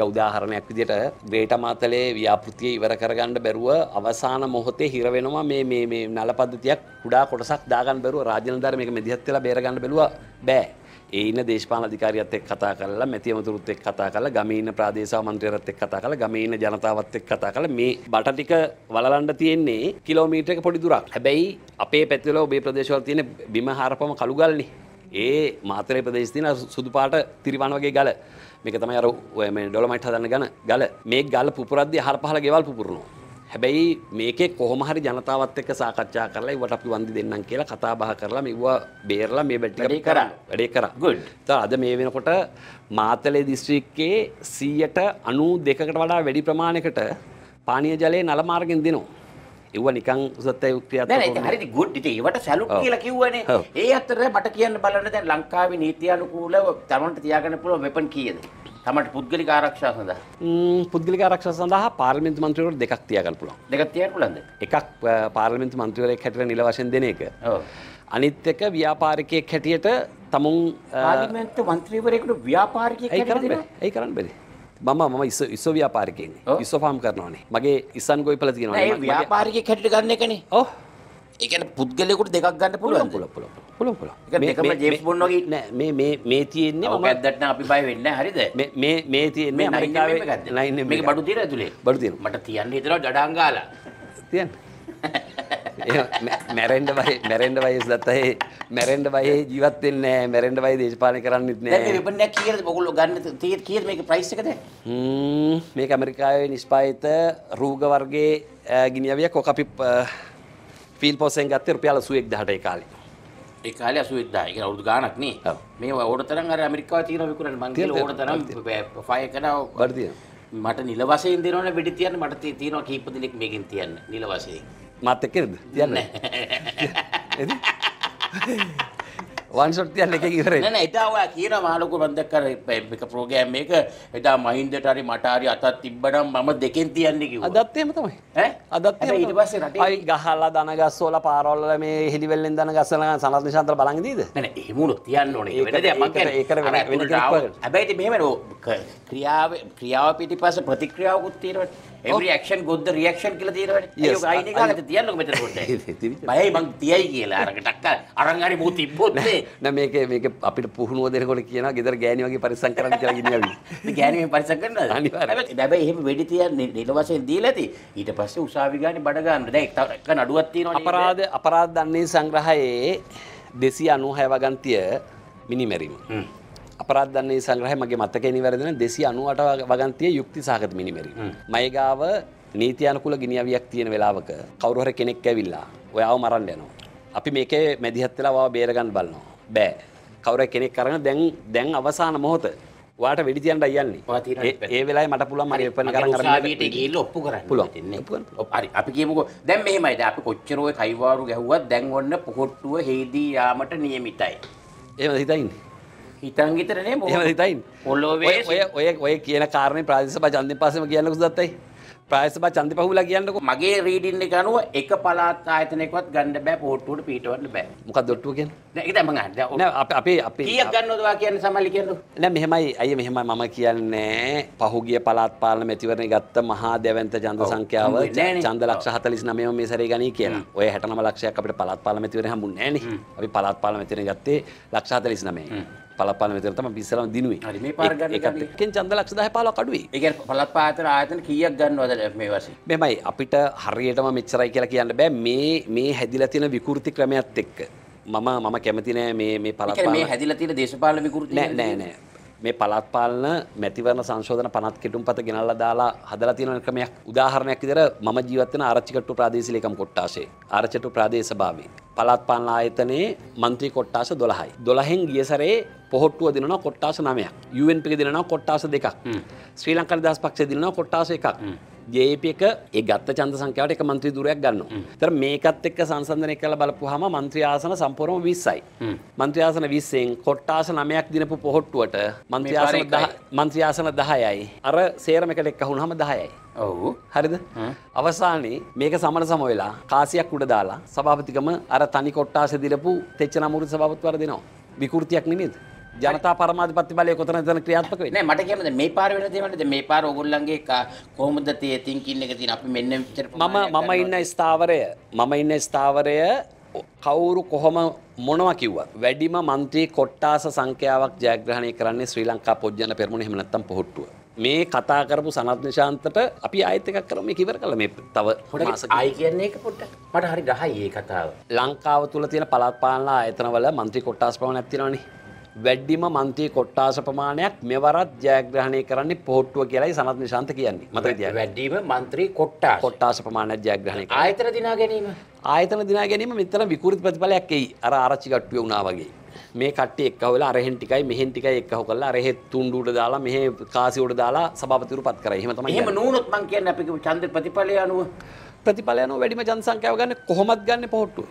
යෞදාහරණයක් විදිට ග්‍රේට මාතලේ ව්‍යාපෘතිය ඉවර කරගන්න බැරුව අවසාන මොහොතේ හිරවෙනවා මේ මේ නලපද්ධතියක් කුඩා කොටසක් දාගන් බැරුව රාජනධර්මයක මදිහත්වෙලා බේරගන්න බැලවා බෑ ඒ ඉන්න දේශපාලන අධිකාරියත් එක්ක කතා කරලා මැතිවතුරුත් එක්ක කතා කරලා ගමේ ඉන්න ප්‍රාදේශීය මන්ත්‍රීවරයත් එක්ක කතා කරලා ගමේ ඉන්න ජනතාවත් එක්ක කතා කරලා මේ බට ටික වලලන්න තියෙන්නේ කිලෝමීටර් එක පොඩි දුරක්. හැබැයි අපේ පැතිවල ඔබේ ප්‍රදේශවල තියෙන බිම හරපම කළු ගල්නේ. ඒ මාතරේ ප්‍රදේශ තියෙන සුදු පාට තිරිවන වගේ ගල. මේක තමයි අර ඔය මේ ඩොලොමයිට් හදන්න ගන ගල. මේ ගල පුපුරද්දී හරපහල ගෙවල් පුපුරනවා. හැබැයි මේකේ කොහොම හරි ජනතාවත් එක්ක සාකච්ඡා කරලා ඉවට අපි වන්දි දෙන්නම් කියලා කතා බහ කරලා මෙවුවා බේරලා මේ බැට් ටික කරා වැඩේ කරා ගුඩ් අද මේ වෙනකොට මාතලේ දිස්ත්‍රික්කයේ 100ට 92කට වඩා වැඩි ප්‍රමාණයකට පානීය ජලය නල මාර්ගෙන් දෙනවා ඒව නිකන් සතය ක්‍රියාත්මක නෑ හරිද ගුඩ් ඉතින් ඒවට සැලුට් කියලා කිව්වනේ ඒ අතර මට කියන්න බලන්න දැන් ලංකාවේ නීති අනුකූලව තමන්ට තියාගන්න පුළුවන් වෙපන් කීයද තමට පුද්ගලික ආරක්ෂා සඳහා පුද්ගලික ආරක්ෂා සඳහා පාර්ලිමේන්තු මන්ත්‍රීවරු දෙකක් තියාගන්න පුළුවන් දෙකක් තියාගන්න පුළුවන්ද එකක් පාර්ලිමේන්තු මන්ත්‍රීවරයෙක් හැටියට නිල වශයෙන් දෙන එක අනිත් එක ව්‍යාපාරිකයෙක් හැටියට තමුන් පාර්ලිමේන්තු මන්ත්‍රීවරයෙකුට ව්‍යාපාරිකයෙක් හැටියට ඒ කරන්න බැරි මම ම ඉස ඉස්ස ව්‍යාපාරිකයන්නේ ඉස්සපාම් කරනවානේ මගේ ඉස්සන් ගොයි පල තියෙනවා ව්‍යාපාරික හැට ගන්න එකනේ ඕ එකන පුද්ගලෙකුට දෙකක් ගන්න පුළුවන් පුල පුල පුළො පුල ජේස් බොන්නගේ නෑ මේ මේ තියෙන්නේ ම ඇදත්න අපි බයි වෙන්න හරිද මේ මේ තියෙන්නේ නයිකාවේ ගන්න මේ බඩු තිර තුළේ බඩු මට තියන්න හිතර ඩඩාංගාලා තියන්න මැරෙන්ඩ බයි මැරෙන්ඩ වයස් දත්තහේ මැරෙන්ඩ බයේ ජීවත්තෙන්න මැරෙන්ඩ බයි දේශපාලන කරන්නෙත් නෑ බන්න කිය බොගොල ගන්න තිය කිය මේක ප්‍රයිස්සකද මේ ඇමරිකාවේ නිස්්පාහිත රූග වර්ගේ ගිනිියවිය කොකපි ෆිල් පොසෙන් ගත්ත රුපියල සුවෙක් දහට කාලේ ඒකාල අසුවෙක්දායක අවුදු ගානක්න මේ ඕඩතරන් අර අමරිකා තීර විකරන මන්ගේ ඕඩතරම් පය කනාව බර්තිය මට නිලවසයෙන් දෙනවන වැඩි තියන්න මට තියනවා කීපදිනෙක් මේකින් තියන්න නිලවසයෙන් මාත එක්කද තියන්න වන්සොට්තියන් එක ඉවර න එතාවා කියන මාලොක බන්ධ කර එක ප්‍රෝගෑම් එක එදා මහින්දටරි මටාරි අතත් තිබ්බනම් මම දෙකෙන් තියන්නෙකි අදත්තේම තමයි අදත් ඉට පස රටයි ගහල්ලා දන ගස්සෝල පාරොල්ල මේ හෙළිවෙල්ලෙන් දන ගස්සල සලත් නිශන්ත්‍ර බලංගදීද න එහමුණු තියන්න ඕනේ ඒකර හැබැයිති මෙමන ක්‍රියාව ක්‍රියාව පිටි පස ප්‍රතික්‍රියාවකුත් තීරට every action got the reaction කියලා තියෙනවනේ ඒක අයිනේ කාලේ තියන්නකො මෙතන පොඩ්ඩක් බයයි මං තියයි කියලා අර ටක්ක අරන් හරි මූ තිබ්බොත් නේ නෑ මේක මේක අපිට පුහුණුව දෙනකොට කියනවා ගෙදර ගෑණි වගේ පරිස්සම් කරන්න කියලා ගිනියවි මේ ගෑණි මේ පරිස්සම් කරනවද අනිවාර්යයෙන් හැබැයි එහෙම වෙඩි තියන්නේ නිල වශයෙන් දීලා ඇති ඊට පස්සේ උසාවි ගානේ බඩ ගන්න දැන් එක නඩුවක් තියෙනවනේ අපරාධ අපරාධ දන්නේ සංග්‍රහයේ 296 වගන්තිය මිනිමැරීම අපරාධන්නේ සංග්‍රහය මගේ මතකේ නිවැරදින 298 වගන්තිය යුක්ති සහගත මිනිමෙරි. මයිගාව නීති අනුකූල ගිනියවියක් තියෙන වෙලාවක කවුරු හරි කෙනෙක් ඇවිල්ලා ඔයාව මරන්න යනවා. අපි මේකේ මැදිහත් වෙලා ඔයාව බේරගන්න බලනවා. බෑ. කවුරු කෙනෙක් කරගෙන දැන් දැන් අවසාන මොහොත වාට වෙඩි තියන්න අයන්නේ ඒ වෙලා මට පුළන් මරි එපන කරගට ගේල ඔප්පු කරන්න පුළන් හරි අපි කියමුකෝ දැන් මෙහෙමයි අප කොච්චරුව කයිවාරු ගැහුවත් දැන් ඔන්න පොහොට්ටුව හේදී යාමට නියමිතයි ඒම හිතයින්නේ හිතන් ගිතරනේ බොහම හිතයින් ඔල්ලෝවේ ඔය ඔය ඔය කියන කාරණය ප්‍රාදේශභා චන්දය පසම කියන්න කුසදත්තයි ප්‍රායසභා චන්ද පහුලා කියන්නක මගේ රීඩින්න ගනුව එක පලාත් ආයතනයකවත් ගණඩ බෑ පෝට්ටුවට පිටවට බෑ මොකක් දොට්ටුව කිය ම අපේ අපේ ගන්නවා කියන්න සමලි කියලු නෑ මෙහෙමයි ඇය මෙහෙම මම කියන්නේ පහුගිය පලාත් පාලන මැතිවරණ ගත්ත මහා දැවන්ත චන්ද සංඛ්‍යාව චන්ද ලක්ෂ හතලිස් නමය මේ සරේ ගනී කියන ඔය හැටනම ලක්ෂයක් අපට පලාත් පාල මැතිවරහ මුන්නෑන අපි පලාත් පාල මැතිර ගත්තේ ලක්ෂ හතලිස් නමේ පලපාල වෙතරතම පිස්සලම දිනුවේ එකෙන් චන්ද ලක්ෂ දහ පාල කඩුවේ එක පලත් පාතර ආතන කියක් ගන්නවද මේ වශයෙන් මෙමයි අපිට හරියටම මෙච්චරයි කියලා කියන්න බෑ මේ මේ හැදිලා තියෙන විකෘති ක්‍රමයත් එක්ක මම මම කැමති නෑ මේ මේ පලත් මේ හැදිලා තියෙන දේශපාලන විකෘති නෑ නෑ නෑ මේ පළත් පාලන මැතිවරණ සංශෝධන පනත් කෙටුම් පත ගෙනල්ලා දාලා හදලා තියෙන ක්‍රමයක් උදාහරණයක් විදිහට මම ජීවත් වෙන ආරච්චිකට්ටු ප්‍රාදේශීයකම් කොට්ටාෂේ ආරච්චිකට්ටු ප්‍රාදේශ සභාවේ පළාත් පාලන ආයතනයේ മന്ത്രി කොට්ටාස 12යි 12න් ගිය සැරේ පොහොට්ටුව දෙනවා කොට්ටාස 9ක් UNP දෙනවා කොට්ටාස 2ක් ශ්‍රී ලංකා නිදහස් පක්ෂය දෙනවා කොට්ටාස 1ක් ජේප එක ඒ ගත්ත චන්ද සංඛ්‍යාවට එක මන්ත්‍රී දුරයක් ගන්නවා. ඒතර මේකත් එක්ක සංසන්දනය කරලා බලපුවාම මන්ත්‍රී ආසන සම්පූර්ණම 20යි. මන්ත්‍රී ආසන 20න් කොට්ටාස 9ක් දිනපු පොහොට්ටුවට මන්ත්‍රී ආසන 10 මන්ත්‍රී ආසන 10යි. අර සේරමකට එක්ක වුණාම 10යි. ඔව්. හරිද? අවසානයේ මේක සමන සම වෙලා කාසියක් උඩ දාලා සභාපතිකම අර තනි කොට්ටාස දිනපු තෙච්චනමුරු සභාපතිවර දෙනවා. විකෘතියක් නෙමෙයිද? ජනතා පරමාධිපති බලය කොතන තන ක්‍රියාත්මක වෙන්නේ මට කියන්නේ මේ පාර වෙන දේවල්ද මේ පාර ඕගොල්ලන්ගේ කොහොමද තේ තින්කින් එක තියෙන අපි මෙන්න මෙච්චර මම මම ඉන්න ස්ථාවරය මම ඉන්න ස්ථාවරය කවුරු කොහොම මොනවා කිව්වා වැඩිම മന്ത്രി කොට්ටාස සංඛ්‍යාවක් ජයග්‍රහණය කරන්නේ ශ්‍රී ලංකා පොජ්ජන පෙරමුණ එහෙම නැත්නම් පොහොට්ටුව මේ කතා කරපු සනත් නිශාන්තට අපි ආයත එකක් කරම කිවර කළ මේ තව ආය කියන්නේ පොට මට හරි ගහයි ඒ කතාව ලංකාව තුළ තියෙන පලත්පාලලා ආයතනවල මන්ත්‍රී කොට්ටාස් පවන ඇතිනවනේ වැඩිම මන්ත්‍රී කොට්ටාස ප්‍රමාණයක් මෙවරත් ජයග්‍රහණය කරන්නේ පොහොට්ටුව කියලායි සනත් නිශාන්ත කියන්නේ. මතකද කියන්නේ? වැඩිම මන්ත්‍රී කොට්ටාස කොට්ටාස ප්‍රමාණයක් ජයග්‍රහණය කරනවා. ආයතන දිනා ගැනීම. ආයතන දිනා ගැනීම මෙතන විකෘති ප්‍රතිඵලයක් එයි. අර ආරච්චි කට්ටුවේ වුණා වගේ. මේ කට්ටිය එක්කව වෙලා අරහෙන් ටිකයි මෙහෙන් ටිකයි එක්කව කරලා අරහෙ තුණ්ඩුවට දාලා මෙහෙ කාසියට දාලා සභාපතිවරු පත් කරා. එහෙම තමයි. එහෙම නූනොත් මං කියන්නේ අපේ චන්ද්‍ර ප්‍රතිඵලය අනුව ප්‍රතිඵලය අනුව වැඩිම ජනසංඛ්‍යාව ගන්න කොහොමද ගන්න පොහොට්ටුව?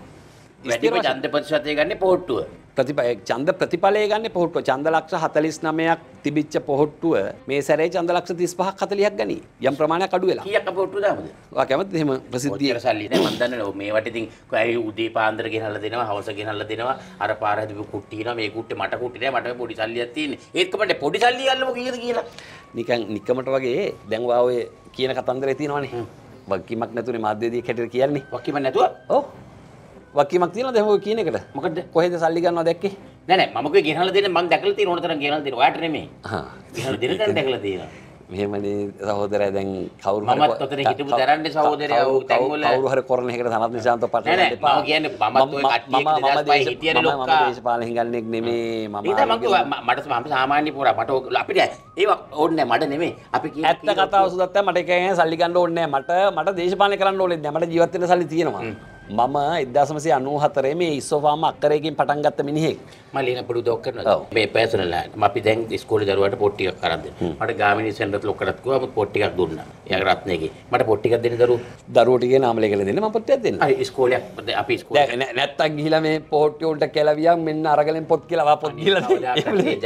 වැඩිම චන්ද ප්‍රතිශතය ගන්න පොහොට්ටුව ප්‍රතිපය චන්ද ප්‍රතිඵලය ගන්න පොහොට්ටුව චන්ද ලක්ෂ හතලිස් නමයක් තිබිච්ච පොහොට්ටුව මේ සැරේ චන්ද ලක්ෂ තිස් පහක් හතලියක් ගනි යම් ප්‍රමාණයක් අඩු වෙලා කීයක් පොහොට්ටුව දාමුද ඔයා කැමතිද එහෙම ප්‍රසිද්ධිය සල්ලි නෑ මම දන්නේ නෑ මේවට ඉතින් කොහේ උදේ පාන්දර ගෙනල්ලා දෙනවා හවස ගෙනල්ලා දෙනවා අර පාර හදපු කුට්ටි එනවා මේ කුට්ටේ මට කුට්ටි නෑ මට පොඩි සල්ලියක් තියෙන්නේ ඒත් කමන්නේ පොඩි සල්ලිය අල්ලමු කීයද කියලා නිකන් නිකමට වගේ දැන් ඔයා ඔය කියන කතන්දරේ තියෙනවනේ වක්කීමක් නැතුනේ මාධ්‍යදී කැටිර කියන්නේ වක්කීමක් නැතුව ඔව් වකීමක් තියෙන දෙහම කියන එකට මොකද කොහෙද සල්ලි ගන්නවා දැක්කේ නෑ නෑ මමක ගෙනහලා දෙන්න මං දැකලා තියෙන ඕන තරම් ගෙනහලා දෙන ඔයාට නෙමෙයි හා ගෙනහලා දෙන්න දැන් දැකලා තියෙනවා මෙහෙමනේ සහෝදරයා දැන් කවුරු හරි මමත් ඔතන හිටපු දරන්නේ සහෝදරයා ඌ තැන්වල කවුරු හරි කරන එකකට සනත් නිසාන්ත පටලන්න එපා මම කියන්නේ මමත් ඔය කට්ටියක් 2005 හිටියනේ ලොක්කා මම දේශපාලන හිඟන්නේක් නෙමේ මම මට මම සාමාන්‍ය පුරා මට අපිට ඒව ඕනේ මට නෙමේ අපි කියන ඇත්ත කතාව සුදත්තා මට කියන්නේ සල්ලි ගන්න ඕනේ නැහැ මට මට දේශපාලන කරන්න ඕනේ නැහැ මට ජීවත් වෙන්න සල්ලි තියෙනවා මම එදදාසමසේ අනුහතරේ මේ ඉස්සෝවාම අක්කරයකින් පටන් ගත්ත මිනිහෙක් මලින පොඩු දොක් කරන මේ පැසනල අපි දැන් ස්කෝල දරුවට පොට්ටිකක් කරන්ද මට ගාමිණී සෙන්ටරත් ලොකටත් ගියා මම පොට්ටිකක් දුන්නා එයා රත්නේගේ මට පොට්ටිකක් දෙන්න දරුවෝ දරුවෝට කියන ආමලේ කියලා දෙන්න මම පොට්ටියක් දෙන්න අය ඉස්කෝලයක් අපි ඉස්කෝලේ නැත්තම් ගිහිලා මේ පොට්ටිය උන්ට කැලවියක් මෙන්න අරගලෙන් පොත් කියලා වා පොත් ගිහිලා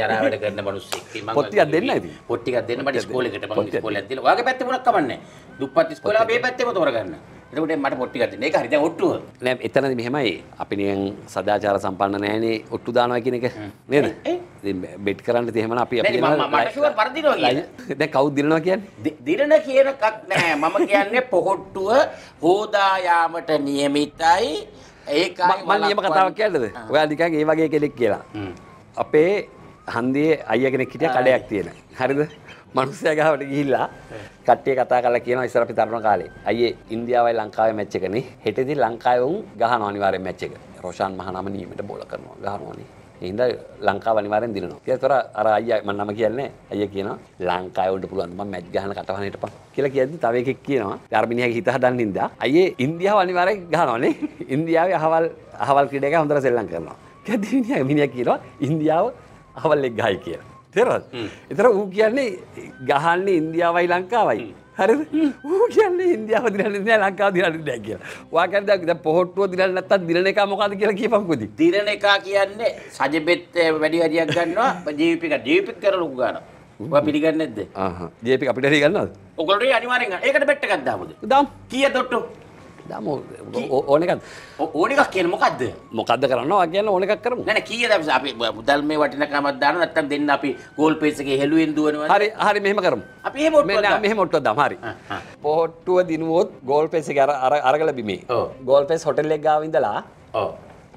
ජරා වැඩ කරන මිනිස්සෙක් මම පොට්ටියක් දෙන්න ඉතින් පොට්ටිකක් දෙන්න මට ඉස්කෝලේකට මම ඉස්කෝලේට දීලා ඔයාගේ පැත්තේ මොනක් කමන්නේ දුප්පත් ඉස්කෝලේ අපේ පැත්තේම තෝරගන්න එතකොට මට පොට්ටි ගන්න. ඒක හරි. දැන් ඔට්ටුව. නෑ එතනදි මෙහෙමයි අපි නිකන් සදාචාර සම්පන්න නෑනේ ඔට්ටු දානවා කියන එක නේද? ඉතින් බෙට් කරන්න තේමන අපි අපි මට ෂුවර් වරදිනවා කියන්නේ. දැන් කවුද දිනනවා කියන්නේ? දිනන කියන එකක් නෑ. මම කියන්නේ පොහොට්ටුව හෝදා යාමට නියමිතයි. ඒකයි මම නියම කතාවක් කියන්නද? ඔයා නිකන් ඒ වගේ කෙනෙක් කියලා. අපේ හන්දියේ අයියා කෙනෙක් හිටියා කඩයක් තියෙන. හරිද? මනුස්සය ගාවට ගිහිල්ලා කට්ටිය කතා කරලා කියනවා ඉස්සර අපි තරුණ කාලේ අයියේ ඉන්දියාවයි ලංකාවේ මැච් එකනේ හෙටදී ලංකාවේ වුන් ගහනවා අනිවාර්යෙන් මැච් එක රොෂාන් මහානම නීමට බෝල කරනවා ගහනවානේ එහින්ද ලංකාව අනිවාරෙන් දිනවා කිය තොර අර අයිය මන් නම කියන්නේ අය කියන ලංකාවට පුළුවන්ම මැච් ගහන කටහනට ප කියලා කියද තව එකෙක් කියනවා ධර්මිනියගේ හිත හදන්නින්ද අයේ ඉන්දියාව අනිවාරය ගහනවනේ ඉන්දියාව අහවල් අහවල් ක්‍රඩක හොඳර සෙල්ලන් කරනවා කැදිනිය මිනිිය කියනවා ඉන්දියාව අහවල් එක් ගහයි කියලා තෙරත් එතර ඌ කියන්නේ ගහන්නේ ඉන්දියාවයි ලංකාවයි හරි ඌ කියන්නේ ඉන්දියාව දිරන්න නෑ ලංකාව දිරන්න නෑ කියලා. ඔයා කියන්නේ දැන් පොහොට්ටුව දිරන්න නැත්තම් දිරන එක මොකද්ද කියලා කියපන්කෝ ඉතින්. දිරන එක කියන්නේ සජෙබෙත් වැඩි හරියක් ගන්නවා ජීවිපික ජීවිපික කරලා ලොකු ගන්නවා. ඔබ පිළිගන්නේ නැද්ද? ආහා. ජීවිපික අපිට හරි ගන්නවද? ඔයගොල්ලෝ අනිවාර්යෙන් ගන්න. ඒකට බෙට් එකක් දාමුද? දාමු. කීයද ඔට්ටෝ? දම ඕන එකත් ඕන එකක් කියන මොකක්ද මොකක්ද කරන්නවා කියන ඕන එකක් කරමු නැ කිය අපි මුදල් මේ වටිනකමත් දාන නැත්තම් දෙන්න අපි ගෝල් පේසගේ හෙළුවෙන් දුවනවා හරි හරි මෙහෙම කරමු අපි එහෙම ඔට්ටුව දාමු මෙහෙම ඔට්ටුව දාමු හරි පොහට්ටුව දිනුවොත් ගෝල් පේස් එක අර අරගල බිමේ ගෝල් පේස් හොටෙල් එක ගාව ඉඳලා ඔව්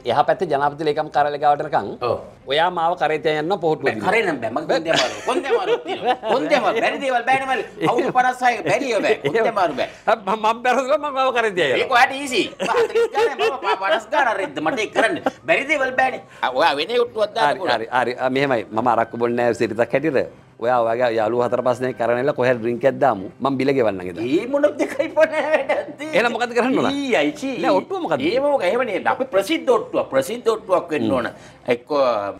එහ පැති ජනපති ලේකම් කරලගවටනකං ඔයා මාව කරතය යන්න පොහොට කර බැම පරසය බැරිය මම් පැරල මව කරතය ඊසි පරස්කාරරෙදමට කරන්න බැරිදේවල් බෑන ඔයා වෙන උත්තුවත් හරි මෙමයි මම අරක්ක බොන්න සිරිතක් හැටිර ඔයා වගේ යාලු හතර පස්නේ කරනල කොහ රිින්ක් ඇදදාම ම බිලගවන්න ඒ මොනක් දෙකයි පන එල මොකද කරන්න ඔටුවමක ඒම ගහමන අප ප්‍රසිද්ධ ඔට්ටුව ප්‍රසිද්ධ ඔට්ටුවක් වෙන්න ඕන එක්ක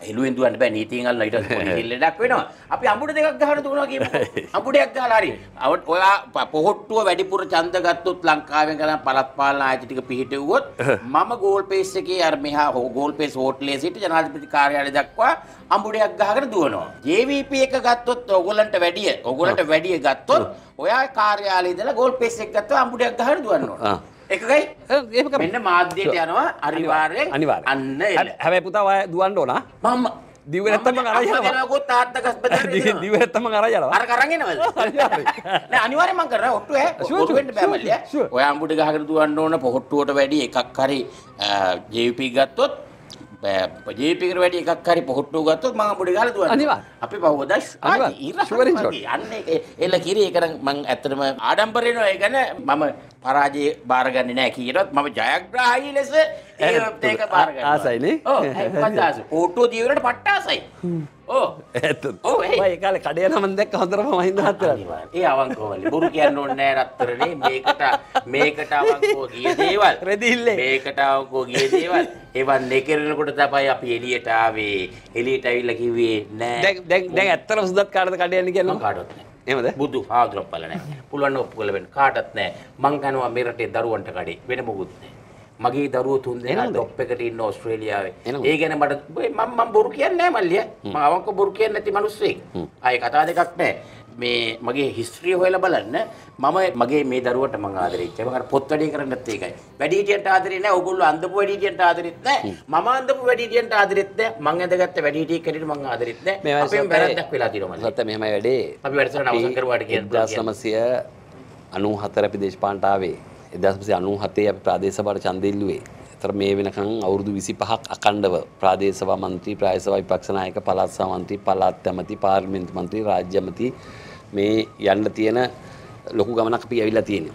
හෙලුවෙන්දුවන් බෑ නීතිංගල් ලයිට හෙල්ලඩක් වෙනවා අපි අමුට දෙකක් ගහන තුුණා කිය අමුටයක් ගලාරි අවට ඔයා පොහොට්ටුව වැඩිපුර චන්දගත්තුත් ලංකාවෙන් කන පලත් පාලන ආයතිටික පිහිටවුවොත් මම ගෝල් පේස්සකේ අර්මහා හෝ ගෝල් පේස් හෝට්ලේ සිට ජනාධපති කාරයාල දක්වා අම්බුඩයක් ගහකර දුවනවා ජවප එක ගත්ත ගත්තොත් ඔගොලන්ට වැඩිය ඔගොලට වැඩිය ගත්තොත් ඔයා කාර්යාලයේදලා ගෝල් පේස් එකක් ගත්තොත් අම්බුඩයක් ගහන්න දුවන්න ඕන. එකයි ඒක මෙන්න මාධ්‍යයට යනවා අනිවාර්යෙන් අනිවාර්යෙන්. අන්න හැබැයි පුතා ඔයා දුවන්න ඕන. මම දිව නැත්තම අර යනවා. ගොත් තාත්තකස් බෙදලා. දිව නැත්තම අර යනවා. අර කරන් එනවද? නෑ අනිවාර්යෙන් මම කරා ඔට්ටු ඈ. ඔට්ටු වෙන්න බෑ මල්ලියා. ඔයා අම්බුඩ ගහගෙන දුවන්න ඕන පොහොට්ටුවට වැඩි එකක් හරි ජීවිපී ගත්තොත් ජීපිකට වැට එකක් හරි පොහොට්ටුව ගත්තොත් මම මුඩි ගාලා දුවනවා. අනිවාර්ය. අපි පහවදා ඉර අන්න ඒක එල්ල කිරි ඒක නම් මම ඇත්තටම ආඩම්බර වෙනවා ඒ ගැන මම පරාජය බාරගන්නේ නැහැ කියනවත් මම ජයග්‍රාහී ලෙස ඒක ඒක බාරගන්නවා. ආසයිනේ. ඔව්. පොට්ටුව දීවලට පට්ටාසයි. ඇත ඒ කාල කඩේ නමන් දැක් හොඳර මහින්දහත් ඒ අවංකෝවල බුරු කියන්න ඕන්නෑ රත්තරනේ මේකට මේකට අවංකෝ ගිය දේවල් රෙදිල්ල මේකට අවංකෝ ගිය දේවල් ඒවන් නෙකරනකොට තමයි අපි එලියට ආවේ එලියට ඇවිල්ලා කිව්වේ නෑ දැන් දැන් ඇත්තට සුදත් කාටද කඩේ යන්නේ කියලා කාටවත් නෑ එහෙමද බුදු ආදරප්පල නෑ පුළුවන් ඔප්පු කළ වෙන්න කාටවත් නෑ මං ගනවා මෙරටේ දරුවන්ට කඩේ වෙන මොකුත් නෑ මගේ දරුවෝ තුන් දෙනා ටොප් එකට ඉන්න ඕස්ට්‍රේලියාවේ. ඒ ගැන මට මම මම බොරු කියන්නේ නැහැ මල්ලිය. මම අවංක බොරු කියන්නේ නැති මිනිස්සෙක්. ආයේ කතා දෙකක් නැහැ. මේ මගේ හිස්ත්‍රිය හොයලා බලන්න මම මගේ මේ දරුවට මම ආදරේ ඉච්චා. මම පොත් වැඩි කරන්නත් ඒකයි. වැඩිහිටියන්ට ආදරේ නැහැ. ඕගොල්ලෝ අඳපු වැඩිහිටියන්ට ආදරෙත් නැහැ. මම අඳපු වැඩිහිටියන්ට ආදරෙත් නැහැ. මං ඇඳගත්ත වැඩිහිටියෙක් හැටියට මම ආදරෙත් නැහැ. අපෙන් වැරද්දක් වෙලා තියෙනවා මල්ලි. සත්‍ය මෙහෙමයි වැඩේ. අපි වැඩසටහන අවසන් කරුවාට කියනවා. 1994 අපි දේශපාලනට ආවේ. එදස්සේ අනු හතේ අප ප්‍රාදේශවට චන්දෙල්ලුවේ තර මේ වෙනකං අවුරුදු විසි පහක් අකණ්ඩව ප්‍රාදේශවා මන්ත්‍රී ප්‍රායසවයි පක්ෂනායක පලත්සාමන්ත්‍රී පලාත්තැමති පාර්මෙන්තු මන්ත්‍රී රාජ්‍යමති මේ යන්න තියෙන ලොකු ගමනක් අපි ඇවිල්ලා තියෙන.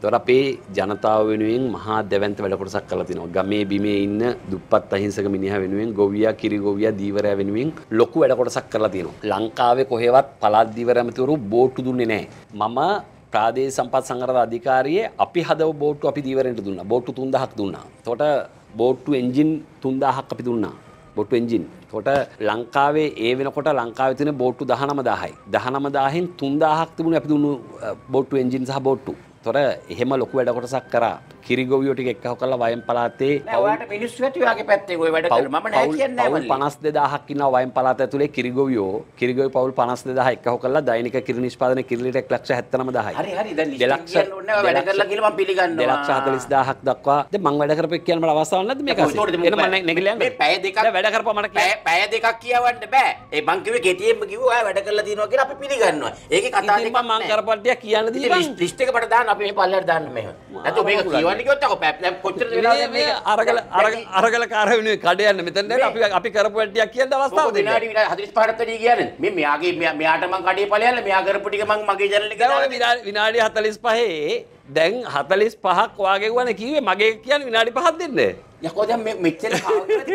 තොර අපේ ජනතාව වෙනුවෙන් මහා දැවන්ත වැඩකොටසක් කලා තිනවා ගමේ බිමේ ඉන්න දුප්පත් අහිංසක මිනිහ වෙනුවෙන් ගොවියා කිරිගොවියා දීවරය වෙනුවෙන් ලොකු වැඩකොටසක් කරලා තියෙනවා. ලංකාවේ කොහෙවත් පලාත් දීවරැමතිවරු බෝට්ටු දුන්නේ නැහැ. මම ප්‍රාදේ සම්පත් සංගරධ අධිකාරයේ අපි හද බෝට්ටු අපි දීවරට දුන්න බෝට්ටු තුන්දහක් දුන්නා තොට බෝට්ටු එන්ජින් තුන්දාහක් අපි දුන්නා බොට්ටු එන්ජින් තොට ලංකාවේ ඒ වෙනකොට ලංකාව තින බෝට්ටු දහනම දාහයි දහනම දාහෙන් තුන්දාහක් තිබුණ අපි දුන්නු බොට්ටු එන්ජින් සහ බෝට්ටු තොර එහෙම ලොකු වැඩ කොටසක් කරා කිරිගොවියෝ ටික එක්කව කරලා වයන් පළාතේ ඔයාලට මිනිස්සු ඇති ඔයාගේ පැත්තේ ওই වැඩ කරලා මම නෑ කියන්නේ නෑ 52000ක් ඉන්නවා වයන් පළාත ඇතුලේ කිරිගොවියෝ කිරිගොවි පවුල් 52000 එක්කව කරලා දෛනික කිරි නිෂ්පාදන කිරිලිට 179000යි හරි හරි දැන් දෙලක්ෂ වැඩ කරලා කියලා මම පිළිගන්නවා දෙලක්ෂ 40000ක් දක්වා දැන් මම වැඩ කරපෙක් කියන්න මට අවස්ථාවක් නැද්ද මේක එන මම නෙගලියන්නේ මේ පැය දෙකක් වැඩ කරපුවා මට පැය දෙකක් කියවන්න බෑ ඒ මං කිව්වේ කෙටියෙන්ම කිව්වා ඔයා වැඩ කරලා තියෙනවා කියලා අපි පිළිගන්නවා ඒකේ කතා ටික මම කරපුවා ටික කියන්න දීලා ලිස්ට් එක මට දාන්න අපි මේ පල්ලට දාන්න මෙහෙම. නැතු මේක කියවන්න කිව්වොත් අකෝ පැප් කොච්චර වෙලාවද මේ අරගල අරගල කාර වෙනුවේ කඩ යන්න මෙතන නේද අපි අපි කරපු වැඩියක් කියන්න අවස්ථාව දෙන්න. විනාඩි 45ට වැඩි කියන්නේ. මේ මෙයාගේ මෙයාට මං කඩේ ඵලයල්ල මෙයා කරපු ටික මං මගේ ජනලෙ කරා. විනාඩි 45 දැන් 45ක් වාගේ වුණා කිව්වේ මගේ කියන්නේ විනාඩි 5ක් දෙන්නේ. යකෝ දැන් මේ මෙච්චර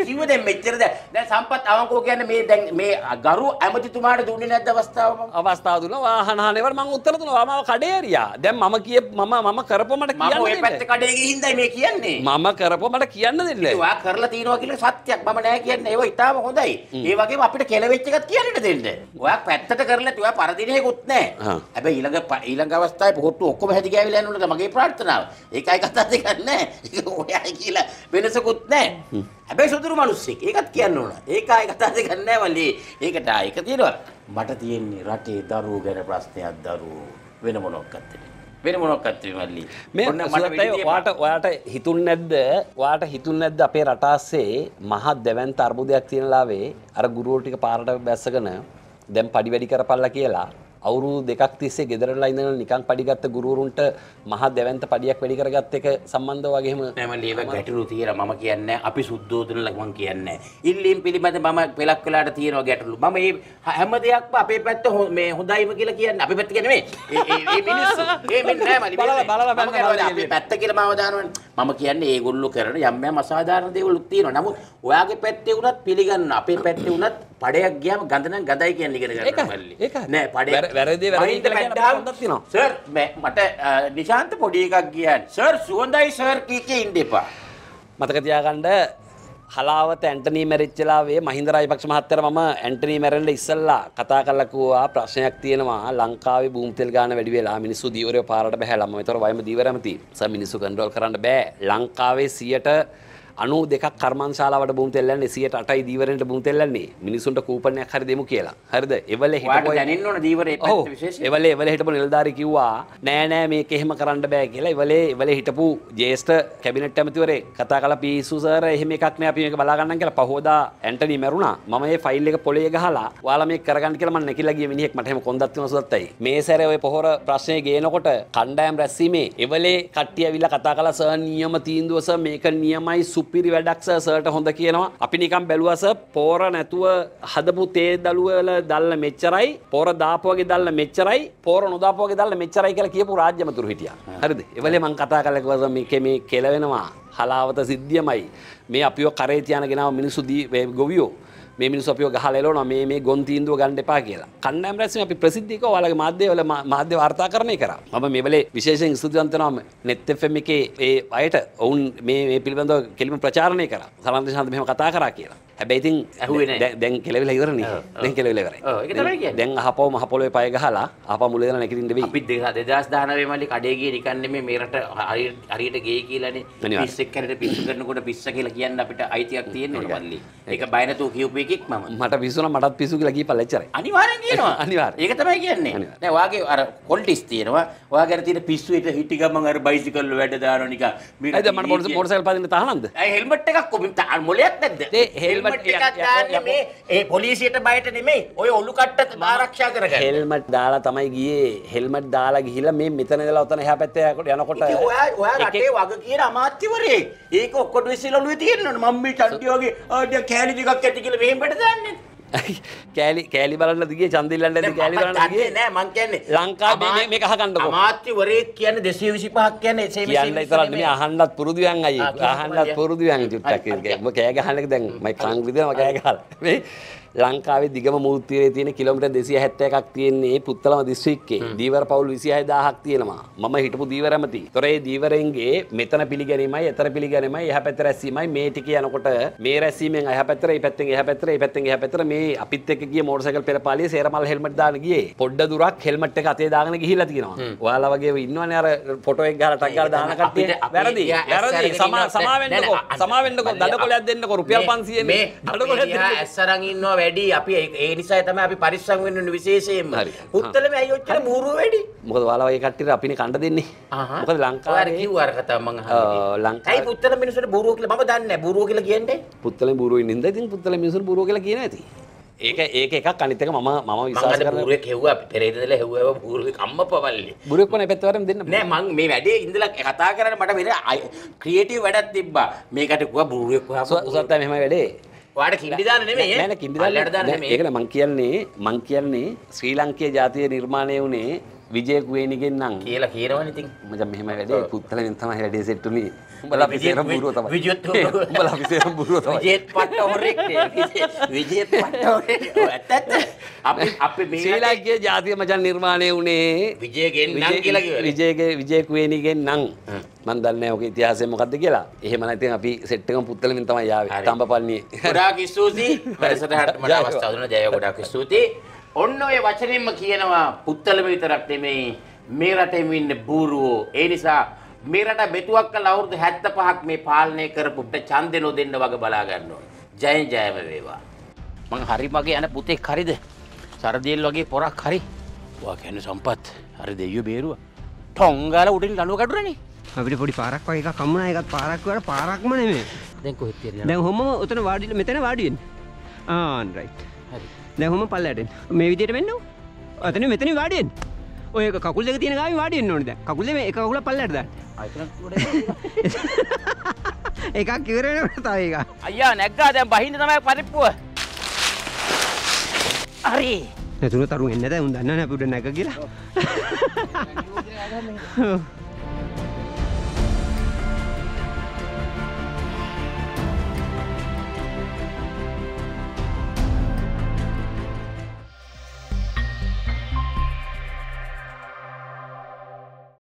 කිව්ව දැන් මෙච්චර දැන් දැන් සම්පත් අවංකෝ කියන්නේ මේ දැන් මේ ගරු ඇමතිතුමාට දුන්නේ නැද්ද අවස්ථාව මම අවස්ථාව දුන්නා වාහන හානිවල මම උත්තර දුන්නා මාව කඩේ ඇරියා දැන් මම කියේ මම මම කරපො මට කියන්නේ මම ඔය පැත්තේ කඩේ ගිහින්දයි මේ කියන්නේ මම කරපො මට කියන්න දෙන්නේ නැහැ ඔයා කරලා තියනවා කියලා සත්‍යක් මම නැහැ කියන්නේ ඒක ඉතාලම හොඳයි ඒ වගේම අපිට කෙලවෙච්ච එකක් කියන්නට දෙන්න ඔයා පැත්තට කරලා තුවා පරදිනයකුත් නැහැ හැබැයි ඊළඟ ඊළඟ අවස්ථාවේ පොහොට්ටු ඔක්කොම හැදි ගෑවිලා යනකොට මගේ ප්‍රාර්ථනාව ඒකයි කතා දෙකක් නැහැ ඔයා කියලා වෙනස වෙනසකුත් නැහැ. හැබැයි සොදුරු මිනිස්සෙක්. ඒකත් කියන්න ඕන. ඒක ආයේ කතා දෙක නැහැ මල්ලි. ඒකට ආ ඒක තියෙනවා. මට තියෙන්නේ රටේ දරුවෝ ගැන ප්‍රශ්නයක් දරුවෝ වෙන මොනක්වත් නැහැ. වෙන මොනක්වත් මල්ලි මේ වාට ඔයාට හිතුන් නැද්ද වාට හිතුන් නැද්ද අපේ රටාස්සේ මහත් දැවැන් අර්බුදයක් තියෙනලාවේ අර ගුරුවෝ ටික පාරට බැස්සගෙන දැන් පඩි වැඩි කරපල්ලා කියලා අවුරු දෙකක් තිස්සේ ගෙදරලා ඉඳලා නිකන් පඩිගත්ත ගුරුවරුන්ට මහා දැවැන්ත පඩියක් වැඩි කරගත්ත එක සම්බන්ධව වගේම නෑ මම ඒව ගැටලු තියලා මම කියන්නේ අපි සුද්ධෝදන ලගමන් කියන්නේ ඉල්ලීම් පිළිබඳ මම පෙලක් වෙලාට තියෙනවා ගැටලු මම මේ හැම දෙයක්ම අපේ පැත්ත මේ හොඳයිම කියලා කියන්නේ අපේ පැත්ත කියන්නේ මේ මේ මිනිස්සු මේ මෙන්න නෑ මලි බලලා බලලා අපේ පැත්ත කියලා මාව දානවනේ මම කියන්නේ ඒගොල්ලෝ කරන යම් යම් අසාධාරණ දේවල් තියෙනවා නමුත් ඔයාගේ පැත්තේ උනත් පිළිගන්න අපේ පැත්තේ උනත් පඩයක් ගියම ගඳ නම් ගඳයි කියන ඉගෙන ගන්න මල්ලි. නෑ පඩේ වැරදි වැරදි කියලා කියන්න හොඳක් තියෙනවා. සර් මට නිශාන්ත පොඩි එකක් ගියන්. සර් සුවඳයි සර් කීකේ ඉන්න එපා. මතක තියාගන්න හලාවත ඇන්ටනී මැරිච්චලාවේ මහින්ද රාජපක්ෂ මහත්තයා මම ඇන්ටනී මැරෙන්න ඉස්සෙල්ලා කතා කරලා කිව්වා ප්‍රශ්නයක් තියෙනවා ලංකාවේ බූම් තෙල් ගාන වැඩි වෙලා මිනිස්සු දීවරේ පාරට බහැලා මම ඒතර වයම දීවරම තියෙන. සම මිනිස්සු කන්ට්‍රෝල් කරන්න බෑ. ලංකාවේ 100ට අනු දෙකක් කර්මන්ශාලාවට බුම්තෙල්ලන්නේ 108යි දීවරෙන්ට බුම්තෙල්ලන්නේ මිනිසුන්ට කූපනයක් හරි දෙමු කියලා. හරිද? එවල හිටපු දැනෙන්න ඕන දීවරේ පැත්ත විශේෂයෙන්. එවල එවල හිටපු නිලධාරී කිව්වා නෑ නෑ මේක එහෙම කරන්න බෑ කියලා. එවලේ එවල හිටපු ජේෂ්ඨ කැබිනට් ඇමතිවරේ කතා කළා පීසු සර් එහෙම එකක් නෑ අපි මේක බලා ගන්නම් කියලා. පහෝදා ඇන්ටනි මැරුණා. මම මේ ෆයිල් එක පොළේ ගහලා ඔයාලා මේක කරගන්න කියලා මම නැකිලා ගිය මිනිහෙක් මට එහෙම කොන්දක් වෙන සුදත්තයි. මේ සැරේ ওই පොහොර ප්‍රශ්නේ ගේනකොට කණ්ඩායම් රැස්වීමේ එවලේ කට්ටිය ඇවිල්ලා කතා කළා සර් නියම තීන්දුව සර් මේක නියමයි සුප සුපිරි වැඩක්ස සට හොඳ කියනවා අපි නිකම් බැලුවස පෝර නැතුව හදපු තේ දළුවල දල්ල මෙච්චරයි පෝර දාපුවගේ දල්ල මෙච්චරයි පෝර නොදාපුවගේ දල්ල මෙච්චරයි කියලා කියපු රාජ්‍යමතුරු හිටිය හරිද එවලේ මං කතා කලකවස මේක මේ කෙලවෙනවා හලාවත සිද්ධියමයි මේ අපිෝ කරේ තියන ගෙනාව මිනිසුදී ගොවියෝ මේ මිනිස් අපිෝ ගහලලෝන මේ මේ ගොන්තීන්දුව ගණඩ එපා කියලා කණ්ඩෑම් රැස්ම අපි ප්‍රසිද්ධික ඔයාලගේ මාධ්‍යවල මාධ්‍ය වාර්තා කරණය කරා මම මෙවලේ විශේෂෙන් ස්තුතිවන්තනම් නෙත්තෙෆම එකේ ඒ අයට ඔවුන් මේ පිළිබඳව කෙලිම ප්‍රචාරණය කර සලන්දශන්ත මෙම කතා කරා කියලා හැබැයිතින් දැන් කෙලවෙල ඉවරන දැ කෙලවෙල කර දැන් හපෝ මහපොලේ පය ගහලා අප මුලදන නැකිටින්ටව පිත් දස් දානාවේ මලි කඩේගේ නිකන්න මේ මේරට අරියට ගේ කියලන නිස්සෙක්කරට පිස්සු කරනකොට පිස්ස කියලා කියන්න අපිට අයිතියක් තියෙන මල්ලි එක බයනතු කියපයකෙක් ම මට පිසුන මටත් පිසු කියලගී පලච්චර අනිවාර කියනවා අනිවා ඒක තමයි කියන්නේ නෑවාගේ අර කොල්ටිස් තියෙනවා වාගර තියෙන පිස්සුවට හිටි ගමන් අර බයිසිකල් වැඩ දානවා නිකන් මට මොටසයිකල් පදින්න තහනම්ද හෙල්මට් එකක් කොපිට මොලයක් නැද්ද හෙල්ම හෙල්මට් ඒ පොලිසියට බයට නෙමේ ඔය ඔලු කට්ට ආරක්ෂා කරගන්න. හෙල්මට් දාලා තමයි ගියේ. හෙල්මට් දාලා ගිහිල්ලා මේ මෙතන ඉඳලා ඔතන එහා පැත්තට යනකොට ඔයා ඔයා රටේ වග කියන අමාත්‍යවරයෙක්. ඒක ඔක්කොම විසිරලුවේ තියෙනවනේ මම්මි චන්ටි වගේ ආඩිය කෑලි ටිකක් ඇති කියලා මෙහෙම බඩ දාන්නේ. කෑලි කෑලි බලන්න දිගේ චන්දිල්ලන්න ඇති කෑලි බලන්න දිගේ නෑ මං කියන්නේ ලංකාවේ මේක අහගන්නකෝ අමාත්‍යවරයෙක් කියන්නේ 225ක් කියන්නේ එසේ මෙසේ කියන්න ඉතරක් නෙමෙයි අහන්නත් පුරුදුයන් අයියේ අහන්නත් පුරුදුයන් චුට්ටක් ඒක කෑ ගහන්නක දැන් මම කංග්‍රිදේ මම කෑ ගහලා මේ ලංකාවේ දිගම මුල්තීරේ තියෙන කිලෝමීටර් 271ක් තියෙන්නේ පුත්තලම දිස්ත්‍රික්කේ. දීවර පවුල් 26000ක් තියෙනවා. මම හිටපු දීවර ඇමති. ඒතොර ඒ දීවරෙන්ගේ මෙතන පිළිගැනීමයි, එතර පිළිගැනීමයි, එහා පැත්ත රැස්වීමයි මේ ටික යනකොට මේ රැස්වීමෙන් එහා පැත්තට, මේ පැත්තෙන් එහා පැත්තට, මේ පැත්තෙන් එහා පැත්තට මේ අපිත් එක්ක ගිය මෝටර් සයිකල් පෙරපාලියේ සේරමල් හෙල්මට් දාන ගියේ. පොඩ දුරක් හෙල්මට් එක අතේ දාගෙන ගිහිල්ලා තියෙනවා. ඔයාලා වගේ ඉන්නවනේ අර ෆොටෝ එක ගහලා ටක් ගාලා දාන කට්ටිය. වැරදි. වැරදි. සමා සමා වෙන්නකෝ. සමා වෙන්නකෝ. දඩකොලයක් දෙන්නකෝ. රුපියල් 500 මේ දඩකොලයක් දෙන්නකෝ. ඇස්සරන් ඉන්නවා වැඩි අපි ඒ නිසා තමයි අපි පරිස්සම් වෙන්න ඕනේ විශේෂයෙන්ම. පුත්තලම ඇයි ඔච්චර බූරුව වැඩි? මොකද ඔයාලා ඒ කට්ටියට අපිනේ කන්න දෙන්නේ. මොකද ලංකාවේ ඔයාලා කිව්ව අර කතාව මං අහන්නේ. ලංකාවේ ඇයි පුත්තල මිනිස්සුන්ට බූරුව කියලා මම දන්නේ නැහැ. බූරුව කියලා කියන්නේ. පුත්තලෙන් බූරුව ඉන්න ඉඳලා ඉතින් පුත්තල මිනිස්සුන්ට බූරුව කියලා කියන ඇති. ඒක ඒක එකක් අනිත් එක මම මම විශ්වාස කරනවා බුරේ හෙව්වා අපි පෙරේදදල හෙව්වා බුරේ අම්ම පවල්ලි බුරේ කොනේ පැත්තවරම දෙන්න නෑ මං මේ වැඩේ ඉඳලා කතා කරන්න මට වෙන ක්‍රියේටිව් වැඩක් තිබ්බා මේකට ගුවා බුරේ කොහොමද උසත් තමයි මෙහෙම වැඩේ ඔයාට කිඩිදාන නෙමෙයි නෑ කිඩිදාන ලඩදාන නෙමෙයි ඒකනේ මං කියන්නේ මං කියන්නේ ශ්‍රී ලංකීය ජාතිය නිර්මාණය වුණේ විජය කුවේනිගෙන් නම් කියලා කියනවනේ ඉතින් මචං මෙහෙම වැඩේ පුත්තලෙන් තමයි වැඩේ සෙට් උනේ උඹලා විජේර බුරුව තමයි විජයත් උඹලා විජේර බුරුව තමයි විජේත් පට්ට හොරෙක් විජේත් පට්ට හොරෙක් අපි අපි මේ ශ්‍රීලංකයේ ජාතිය මචං නිර්මාණය උනේ විජයගෙන් නම් කියලා කිව්වා විජයගේ විජය කුවේනිගෙන් නම් මන් දන්නේ ඔක ඉතිහාසය මොකද්ද කියලා එහෙම නැත්නම් අපි සෙට් එකම පුත්තලෙන් තමයි ආවේ තඹපල්ණියේ ගොඩාක් ස්තුතියි වැඩසටහනට මට අවස්ථාව දුන්න ජය ගොඩාක් ස්තුතියි ඔන්න ඔය වචනෙන්ම කියනවා පුත්තලම විතරක් නෙමෙයි මේ රටේම ඉන්න බූරුවෝ. ඒ නිසා මේ රට මෙතුවක් කළ අවුරුදු 75ක් මේ පාලනය කරපුට ඡන්දේ නොදෙන්න වග බලා ගන්න ඕනේ. ජයෙන් ජයම වේවා. මං හරි මගේ යන පුතෙක් හරිද? සරදියෙල් වගේ පොරක් හරි. වා කියන්නේ සම්පත්. හරි දෙයියෝ බේරුවා. ටොංගාල උඩින් ලනුව කඩුරනේ. අපිට පොඩි පාරක් වගේ එකක් හම්බුණා. ඒකත් පාරක් වල පාරක්ම නෙමෙයි. දැන් කොහෙද තියන්නේ? දැන් හොම්මම උතන වාඩිලා මෙතන වාඩි වෙන්න. ආ රයිට්. දැහොම පල්ලට මේ විදියට වෙන්න අතන මෙතන වාඩියෙන් ඔය කකුල් දෙක තියෙන ගාව වාඩියෙන් ඕනද කකුල් දෙක එක කකුල පල්ලටද එකක් කිවරෙන තව එක අයියා නැග්ගා දැන් බහින්න තමයි පරිප්පුව හරි නැතුන තරුන් එන්න දැන් උන් දන්න නැපුඩ නැග කියලා